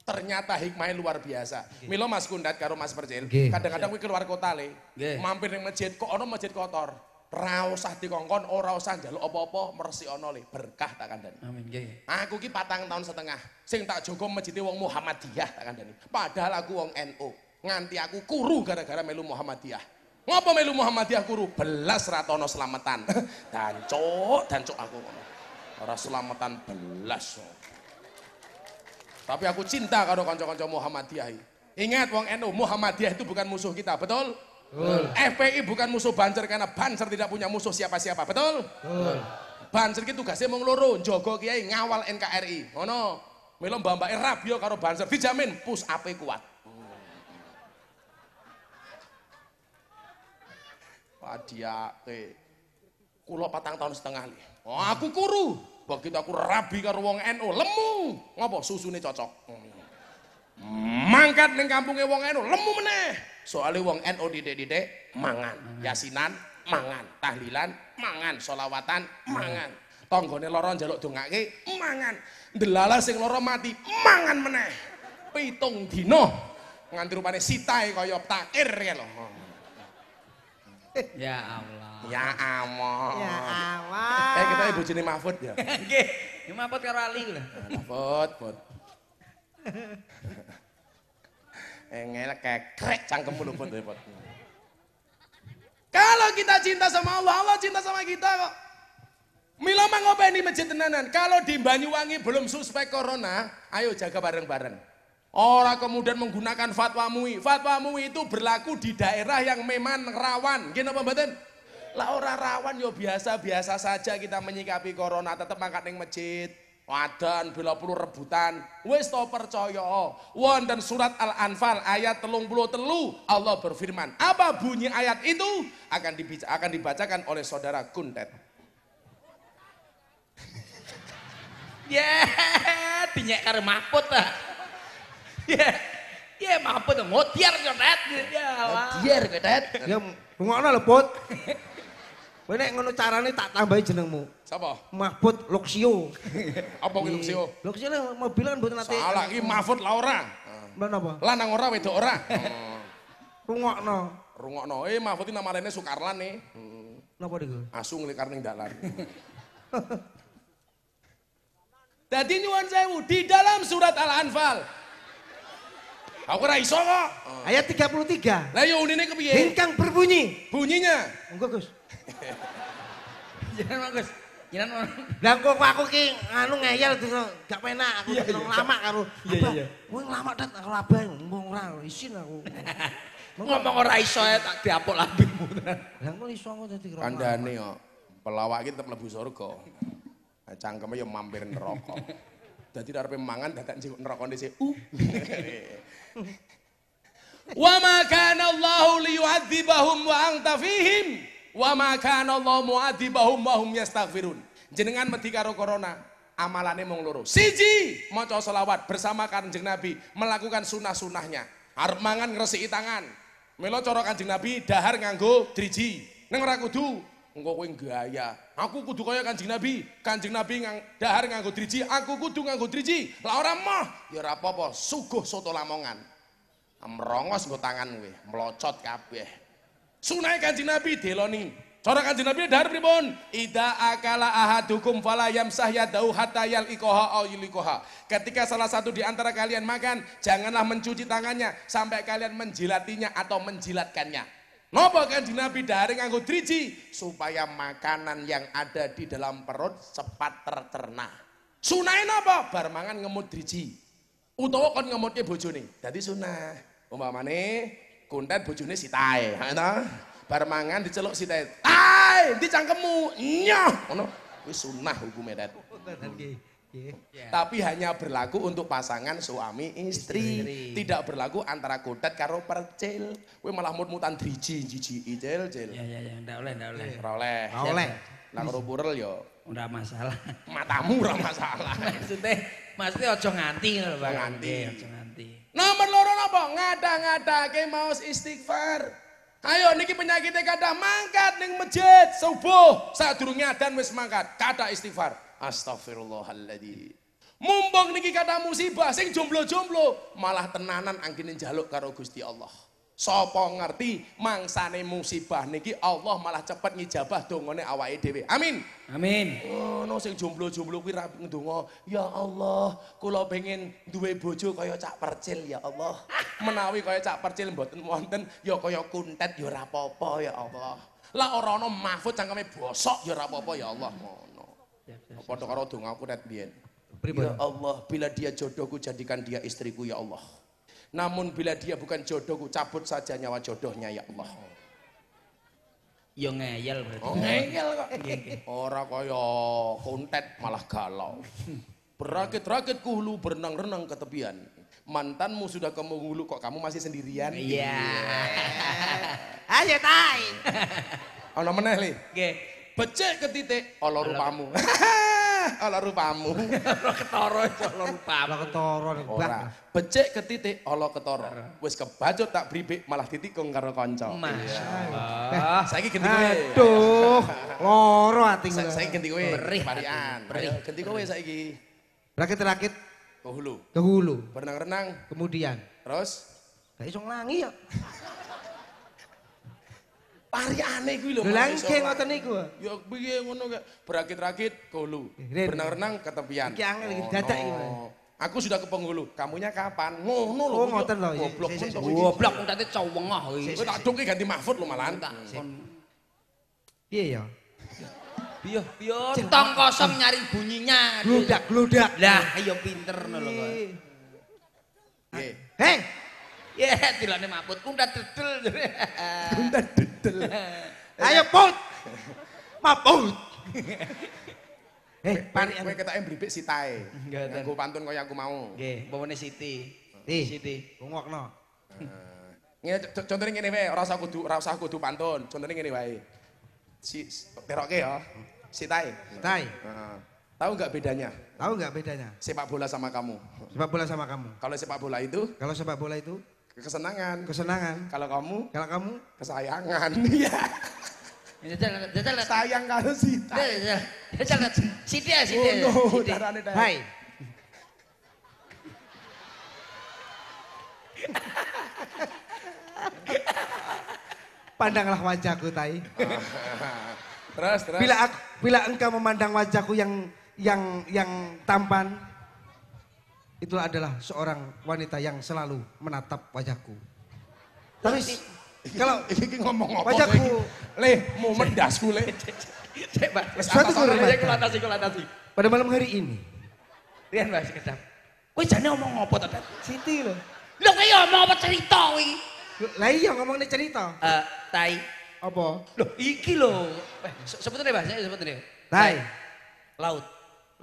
ternyata hikmahnya luar biasa. Okay. Milo Mas Kundat karo Mas Percil, okay. kadang-kadang yeah. keluar kota le, okay. mampir ning masjid kok ono masjid kotor. Ra usah dikongkon, ora usah njaluk apa-apa, mersi ono le, berkah tak kandani. Amin Aku ki patang tahun setengah, sing tak jaga masjid wong Muhammadiyah tak kandani. Padahal aku wong NU, nganti aku kuru gara-gara melu Muhammadiyah. Ngapa melu Muhammadiyah kuru? Belas ratono selamatan. dan dan dancuk aku. Orang selamatan belas. Tapi aku cinta kalau konco-konco Muhammadiyah. Ingat wong NU, Muhammadiyah itu bukan musuh kita, betul? FPI bukan musuh Banser karena Banser tidak punya musuh siapa-siapa, betul? Betul. Banser itu tugasnya mung Joko kiai ngawal NKRI. Oh Milo mbak erap yo karo Banser dijamin push AP e kuat. Padiake. Kulo patang tahun setengah nih. Oh, aku kuru. Begitu aku rabi karo wong NU, lemu. Ngopo susune cocok. Mangkat ning kampunge wong NU, lemu meneh. Soale wong NU didik-didik mangan, yasinan mangan, tahlilan mangan, solawatan mangan. Tonggone lara njaluk dongake mangan. Delala sing lara mati mangan meneh. Pitung dino nganti rupane sitae kaya takir ya lho. Ya Allah. Ya amon. Ya amon. Eh kita ibu jenis Mahfud ya. Ini Mahfud karo Ali lho. Ah, Mahfud, Mahfud. Eh kayak kekrek cangkemmu lho Mahfud. Kalau kita cinta sama Allah, Allah cinta sama kita kok. Mila mangopeni masjid tenanan. Kalau di Banyuwangi belum suspek corona, ayo jaga bareng-bareng. Orang kemudian menggunakan fatwa MUI. Fatwa MUI itu berlaku di daerah yang memang rawan. Gimana, apa lah ora rawan yo biasa-biasa saja kita menyikapi corona tetap angkat ning masjid. Wadan bila puluh rebutan. Wis to percaya. Wonten surat Al-Anfal ayat telung puluh telu Allah berfirman. Apa bunyi ayat itu akan dibaca, akan dibacakan oleh saudara Kuntet. Ya, yeah, dinyek karo Mahfud lah. Ya, yeah, yeah, Mahfud ngodiar Kuntet. Ya, ngodiar Kuntet. Ya, ngono lho, Put. Wene ngono carane tak tambahi jenengmu. Sapa? Mahfud Luxio. apa kuwi Luxio? Luxio mobil kan mboten ate. Salah iki Mahfud lah ora. Hmm. Lan apa? Lanang ora wedok ora. Rungokno. Rungokno. Eh Mahfud iki nama rene Sukarlan nih. Hmm. Napa niku? Asu ngelikar ning dalan. Dadi nyuwun sewu di dalam surat Al-Anfal Aku ora iso kok. Ayat 33. Lah yo iya unine kepiye? Ingkang berbunyi. Bunyinya. Monggo Gus. Jangan bagus. Jangan orang. Lah kok aku ki anu ngeyel tuh gak penak aku yeah, yeah, lama karo. Iya iya. Kowe lama dan aku labah ngomong ora isin aku. Ngomong ora iso ya tak diapuk lambemu. Lah kok iso ngono dadi karo. Kandhane kok pelawak ki tetep mlebu surga. Nah, cangkeme ya mampir neraka. Dadi arepe mangan dadak njenguk neraka dhisik. Uh. Wa ma kana Allahu liyu'adzibahum wa anta fihim. Wa maka Allah mu'adzibahum wa hum yastaghfirun. Jenengan mati karo corona, amalane mong loro. Siji, maca selawat bersama Kanjeng Nabi, melakukan sunah-sunahnya. Arep mangan ngresiki tangan. Melo cara Kanjeng Nabi dahar nganggo driji. Neng ora kudu engko kowe gaya. Aku kudu kaya Kanjeng Nabi. Kanjeng Nabi ngang, dahar nganggo driji, aku kudu nganggo driji. Lah ora mah, ya ora apa-apa, suguh soto lamongan. Merongos nggo tangan kowe, mlocot kabeh. Sunai kanji Nabi deloni. Cara kanji Nabi dahar pribon Ida akala ahadukum fala falayam sahya dau hatayal ikoha au yulikoha. Ketika salah satu di antara kalian makan, janganlah mencuci tangannya sampai kalian menjilatinya atau menjilatkannya. Nopo kanji Nabi dahar nganggo driji supaya makanan yang ada di dalam perut cepat terterna Sunai nopo? Bar mangan ngemut driji. Utawa kon ngemutnya bojone. jadi sunah. Umpamane kuntet bojone sitae ha ta bar mangan diceluk sitae tae di cangkemmu nyoh ngono kuwi sunah hukume dat oh, ya. tapi hanya berlaku untuk pasangan suami istri. Tidak berlaku antara kodat karo percil. Kowe malah mut-mutan driji, jiji, ijel, jel. Ya, iya, iya, ndak oleh, ndak oleh. Ora oleh. Ora oleh. Lah karo purel yo ora masalah. Matamu ora masalah. maksudnya, maksudnya aja nganti lho, Bang. Nganti. aja nganti. Nomor loro ngada-ngada ke mau istighfar. Ayo niki penyakitnya kada mangkat neng masjid subuh saat turunnya dan wes mangkat kata istighfar. Astagfirullahaladzim. Mumpung niki kada musibah sing jomblo-jomblo malah tenanan angkinin jaluk karo Gusti Allah. Sopo ngerti mangsane musibah niki Allah malah cepet ngijabah dongane awake dhewe. Amin. Amin. Ngono oh, sing jomblo-jomblo kuwi ra Ya Allah, kula pengin duwe bojo kaya cak percil ya Allah. Menawi kaya cak percil mboten wonten ya kaya kuntet ya ora apa ya Allah. Lah ora ana Mahfud cangkeme bosok ya ora apa ya Allah ngono. Padha karo dongaku net biyen. Ya Allah, bila dia jodohku jadikan dia istriku ya Allah. Namun bila dia bukan jodohku, cabut saja nyawa jodohnya ya Allah. Yo ngeyel berarti. Oh, ngeyel kok. Iya, iya. Ora kaya kontet malah galau. Berakit-rakit ku hulu berenang-renang ke tepian. Mantanmu sudah kamu hulu kok kamu masih sendirian. Iya. iya. Ayo tai. Ana meneh li. Nggih. Becik ke titik ala rupamu. ala rupamu. Ala ketara iso ala rupamu. Ala ketara nek ora. Becik ketitik ala ketara. Wis kebacut tak bribik malah ditikung karo kanca. Masyaallah. Eh, saiki ganti kowe. Aduh, loro ati kowe. Saiki ganti kowe. Berih parian. Berih ganti kowe saiki. Rakit-rakit ke hulu. Ke hulu. Berenang-renang. Kemudian. Terus? Kayak iso nglangi ya. Pariane kuwi lho. Lha nggih ngoten niku. Ya piye ngono gak berakit-rakit golu. Eh, Berenang-renang ke tepian. Iki lagi iki oh. dadak iki. Aku sudah ke Penghulu. Kamunya kapan? Ngono lho. Oh ngoten lho. Goblok pun to. Goblok pun tadi cowengah ah. Kowe tak dongki ganti Mahfud lho malahan. Piye ya? Piye piye tong kosong nyari bunyinya. Gludak gludak. dah. Ayo iya pinter lho kowe. Hei. Ya, dilane mabut kundat dedel. Kundat dedel. Ayo put. Mabut. Eh, pari kowe ketoke mbribik sitae. Aku pantun kaya aku mau. Nggih, bawane Siti. Ti, Siti, eh. ngokno. Eh. Ngene contone ngene wae, ora usah kudu ora usah kudu pantun. Contone ngene wae. Si teroke ya. Sitae. Sitae. Heeh. Tahu nggak bedanya? Tahu nggak bedanya? Sepak bola sama kamu. Sepak bola sama kamu. Kalau sepak bola itu? Kalau sepak bola itu? Kesenangan. Kesenangan. Kalau kamu? Kalau kamu? Kesayangan. Iya. Sayang kalau si si dia si oh, dia Hai. Pandanglah wajahku, Tai. terus, terus. Bila aku, bila engkau memandang wajahku yang yang yang tampan, itulah adalah seorang wanita yang selalu menatap wajahku. Tapi kalau ngomong apa wajahku le mau mendasku le. Cek Pak. Suatu kelanasi Pada malam hari ini. Rian Mas kedap. Kowe jane ngomong apa to, Siti lho. Lho kowe ngomong apa cerita kuwi? Lah iya ngomongnya cerita. Eh, tai. Apa? lo iki lho. Eh, sebetulnya bahasanya sebetulnya. Tai. Laut.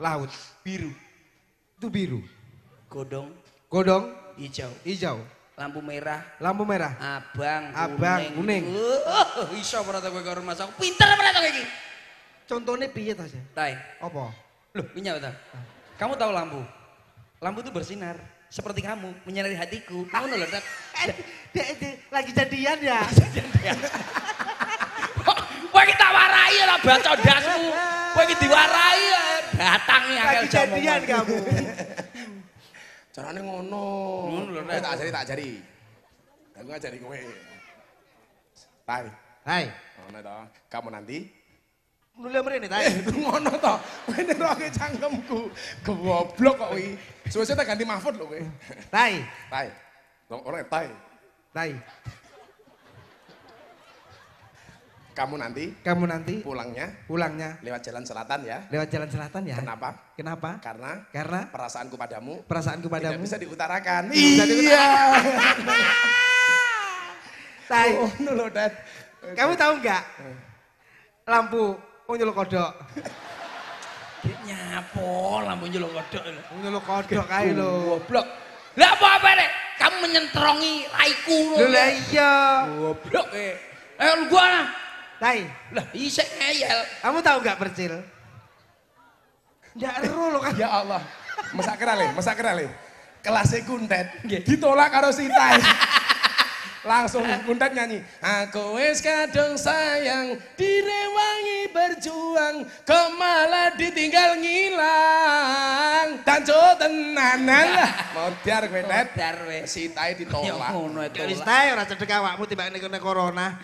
Laut. Biru. Itu biru. Godong. Godong. Hijau. Hijau. Lampu merah. Lampu merah. Abang. Abang kuning. Hijau pernah gue merata rumah karo Aku pinter merata kowe lagi. Contohnya piye ta, Sih? Tai. Apa? Loh, minyak ta. Kamu tahu lampu? Lampu itu bersinar seperti kamu menyinari hatiku. Kamu lho, eh, Dad. lagi jadian ya. Jadian. Kowe iki warai lah bacodasmu. Kowe kita diwarai datang eh, ya. Lagi jadian kamu. Carane ngono. Ngono lho, tak ajari tak ajari. Aku ngajari kowe. Tai. Hai. Ngono to. Kamu nanti Nulis merini, tanya. Itu ngono toh. Ini roke cangkemku. Goblok kok wih. Sebenernya kita ganti Mahfud loh wih. Tai. Tai. Orangnya Tai. Tai. Kamu nanti. Kamu nanti. Pulangnya. Pulangnya. Lewat jalan selatan ya. Lewat jalan selatan ya. Kenapa? Kenapa? Karena. Karena. Perasaanku padamu. Perasaanku padamu. Tidak bisa diutarakan. Iya. tai Oh, Kamu tahu nggak? Eh. Lampu nyolok Kodok. Nyapo lampu nyolok Kodok. nyolok Kodok kae lo. Goblok. Lah apa-apa nek kamu menyentrongi raiku lo lah iya. Goblok e. Eh, eh gua lah. Tai. Lah, isek iya, ngeyel. Kamu tahu nggak percil? Ndak ero lo kan. Ya Allah. Masak kenalin, masak kenalin, Kelasnya kuntet, ditolak karo si Tai. Langsung kuntet nyanyi. Aku es kadung sayang, direwangi berjuang, kemala ditinggal ngilang. Tanco tenanan lah. Mau diar gue, Ted. Si Tai ditolak. Ya ngono itu. Wis Tai ora cedek awakmu tiba-tiba corona.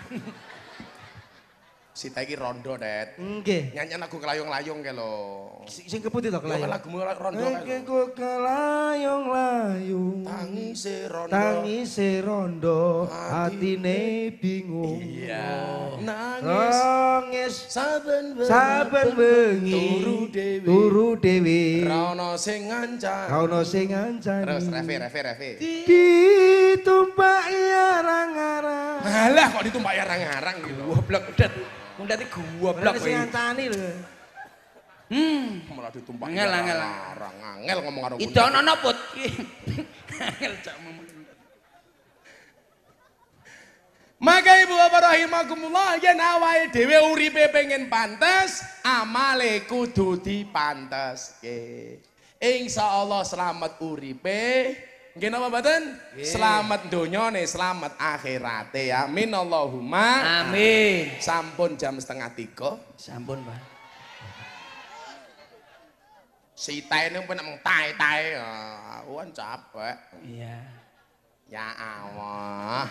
si Taiki rondo det. Oke. Nyanyi lagu kelayung-layung ke lo. Sing keputi to kelayung. Lagu mu rondo. Nengke ku kelayung-layung. Tangi se rondo. Tangi rondo. Hati ne bingung. Iya. Nangis. Nangis. Saben bengi. Saben bengi. Turu dewi. Turu dewi. Rono sing ngancani. Rono sing ngancani. Terus refi, refi, refi. Ditumpak ya rang-arang. Alah kok ditumpak ya rang-arang gitu. blok udah. Kundatnya goblok kowe. Sing ngancani lho. Hmm, malah ditumpah. Angel angel. Larang angel ngomong karo. Idono no put. Angel cak ngomong. Maka ibu bapak rahimakumullah yen awake dhewe uripe pengen pantes, amale kudu dipanteske. Insyaallah selamat uripe, Nggih apa badan? Selamat nih, selamat ya. Amin Allahumma. Amin. Sampun jam setengah tiga. Sampun, Pak. Si Tai ning pun mung Tai. tai. Ya, awan capek. Iya. Ya Allah.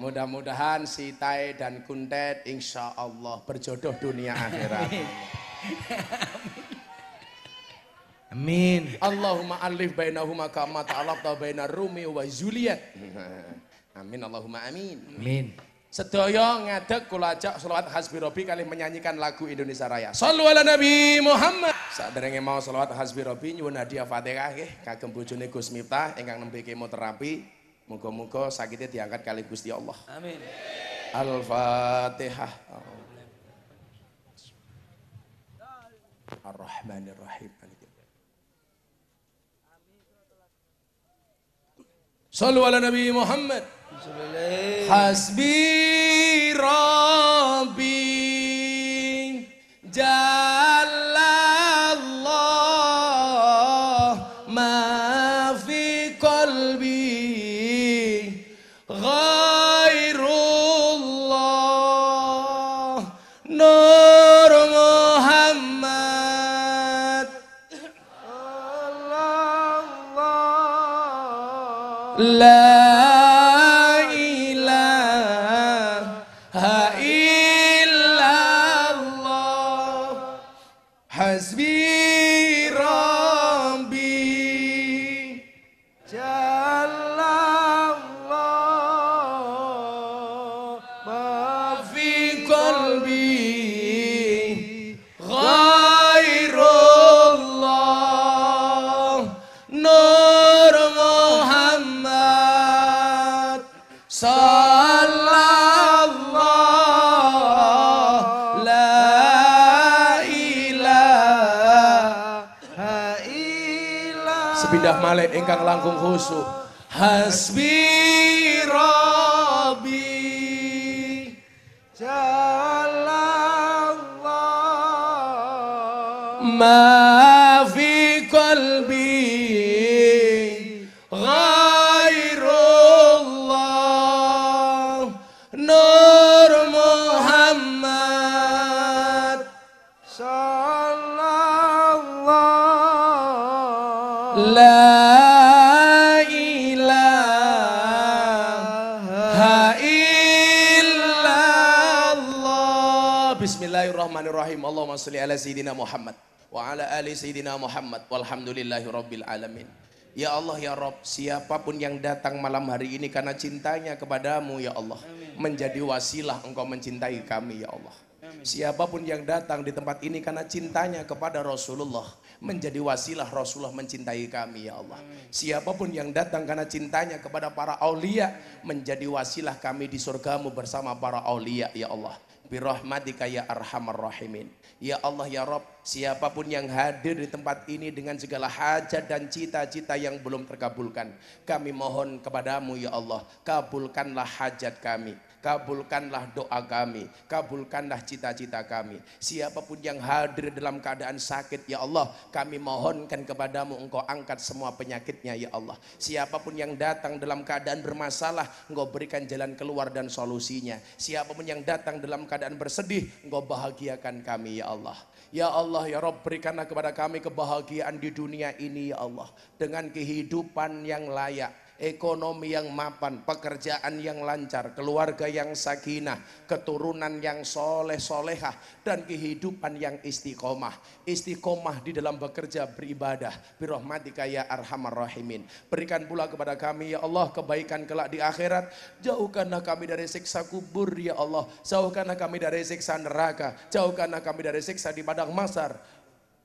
Mudah-mudahan si Tai dan Kuntet insya Allah berjodoh dunia akhirat. Amin. Amin. Allahumma alif bainahuma kama ta'alafta baina Rumi wa Zuliyat. Amin Allahumma amin. Amin. Sedoyo ngadeg kula ajak selawat hasbi robi kali menyanyikan lagu Indonesia Raya. Shallu ala Nabi Muhammad. Saderenge mau selawat hasbi robi nyuwun hadiah Fatihah nggih kagem bojone Gus Miftah ingkang nembe kemoterapi. Muga-muga sakitnya diangkat kali Gusti Allah. Amin. Al-Fatihah. Ar-Rahmanir Rahim. صلوا على نبي محمد حسبي ربي جاء derek ingkang langkung khusyuk. Hasbi Rabbi Jalallah Bismillahirrahmanirrahim. Allahumma salli ala Sayyidina Muhammad. Wa ala ali Sayyidina Muhammad. Walhamdulillahi Rabbil Alamin. Ya Allah ya Rob, siapapun yang datang malam hari ini karena cintanya kepadamu ya Allah. Menjadi wasilah engkau mencintai kami ya Allah. Amin. Siapapun yang datang di tempat ini karena cintanya kepada Rasulullah. Menjadi wasilah Rasulullah mencintai kami ya Allah. Amin. Siapapun yang datang karena cintanya kepada para aulia. Menjadi wasilah kami di surgamu bersama para aulia ya Allah birahmatika ya arhamar rahimin. Ya Allah ya Rob, siapapun yang hadir di tempat ini dengan segala hajat dan cita-cita yang belum terkabulkan, kami mohon kepadamu ya Allah, kabulkanlah hajat kami kabulkanlah doa kami, kabulkanlah cita-cita kami. Siapapun yang hadir dalam keadaan sakit, ya Allah, kami mohonkan kepadamu engkau angkat semua penyakitnya, ya Allah. Siapapun yang datang dalam keadaan bermasalah, engkau berikan jalan keluar dan solusinya. Siapapun yang datang dalam keadaan bersedih, engkau bahagiakan kami, ya Allah. Ya Allah, ya Rob, berikanlah kepada kami kebahagiaan di dunia ini, ya Allah. Dengan kehidupan yang layak, ekonomi yang mapan, pekerjaan yang lancar, keluarga yang sakinah, keturunan yang soleh-solehah, dan kehidupan yang istiqomah. Istiqomah di dalam bekerja beribadah, Birohmatika ya arhamar rahimin. Berikan pula kepada kami ya Allah kebaikan kelak di akhirat, jauhkanlah kami dari siksa kubur ya Allah, jauhkanlah kami dari siksa neraka, jauhkanlah kami dari siksa di padang masar,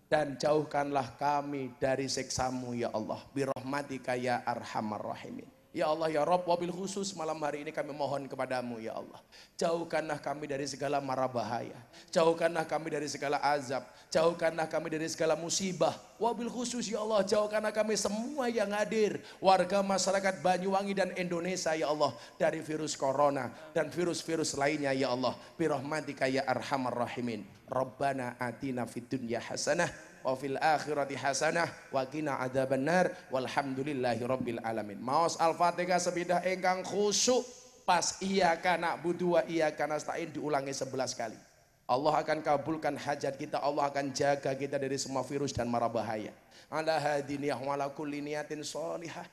dan jauhkanlah kami dari seksamu ya Allah Birohmatika ya arhamar rahimin Ya Allah ya Rob wabil khusus malam hari ini kami mohon kepadamu ya Allah. Jauhkanlah kami dari segala mara bahaya. Jauhkanlah kami dari segala azab. Jauhkanlah kami dari segala musibah. Wabil khusus ya Allah jauhkanlah kami semua yang hadir. Warga masyarakat Banyuwangi dan Indonesia ya Allah. Dari virus corona dan virus-virus lainnya ya Allah. Birohmatika ya arhamar rahimin. Rabbana atina fid dunya hasanah wa fil akhirati hasanah wa qina adzabannar walhamdulillahi rabbil alamin. Maos Al-Fatihah sebidah ingkang khusyuk pas iya kana budu wa iya kana stain diulangi 11 kali. Allah akan kabulkan hajat kita, Allah akan jaga kita dari semua virus dan mara bahaya. Ala hadiniyah wa kulli niyatin sholihah.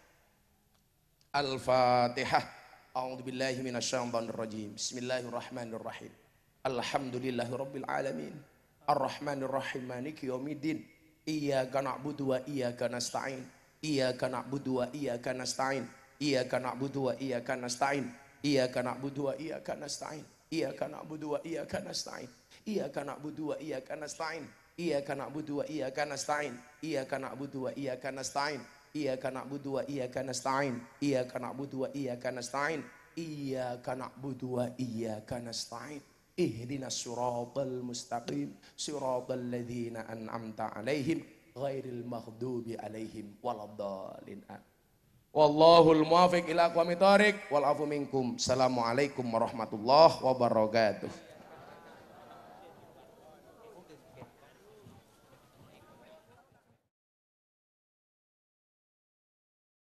Al-Fatihah. A'udzu billahi rajim. Bismillahirrahmanirrahim. Alhamdulillahirabbil alamin. Ar-Rahmanir Rahim Maliki Yaumiddin. Iyyaka na'budu wa iyyaka nasta'in. Iyyaka na'budu wa iyyaka nasta'in. Iyyaka na'budu wa iyyaka nasta'in. Iyyaka na'budu wa iyyaka nasta'in. Iyyaka na'budu wa iyyaka nasta'in. Iyyaka na'budu wa iyyaka nasta'in. Iyyaka na'budu wa iyyaka nasta'in. Iyyaka na'budu wa iyyaka nasta'in. Iyyaka na'budu wa iyyaka nasta'in. Iyyaka na'budu wa iyyaka nasta'in. Iyyaka na'budu wa iyyaka nasta'in. Ihdina suratal mustaqim suratul ladzina an'amta alaihim ghairil maghdubi alaihim waladhalin Wallahul muwafiq ila aqwamit thoriq minkum. Assalamualaikum warahmatullahi wabarakatuh.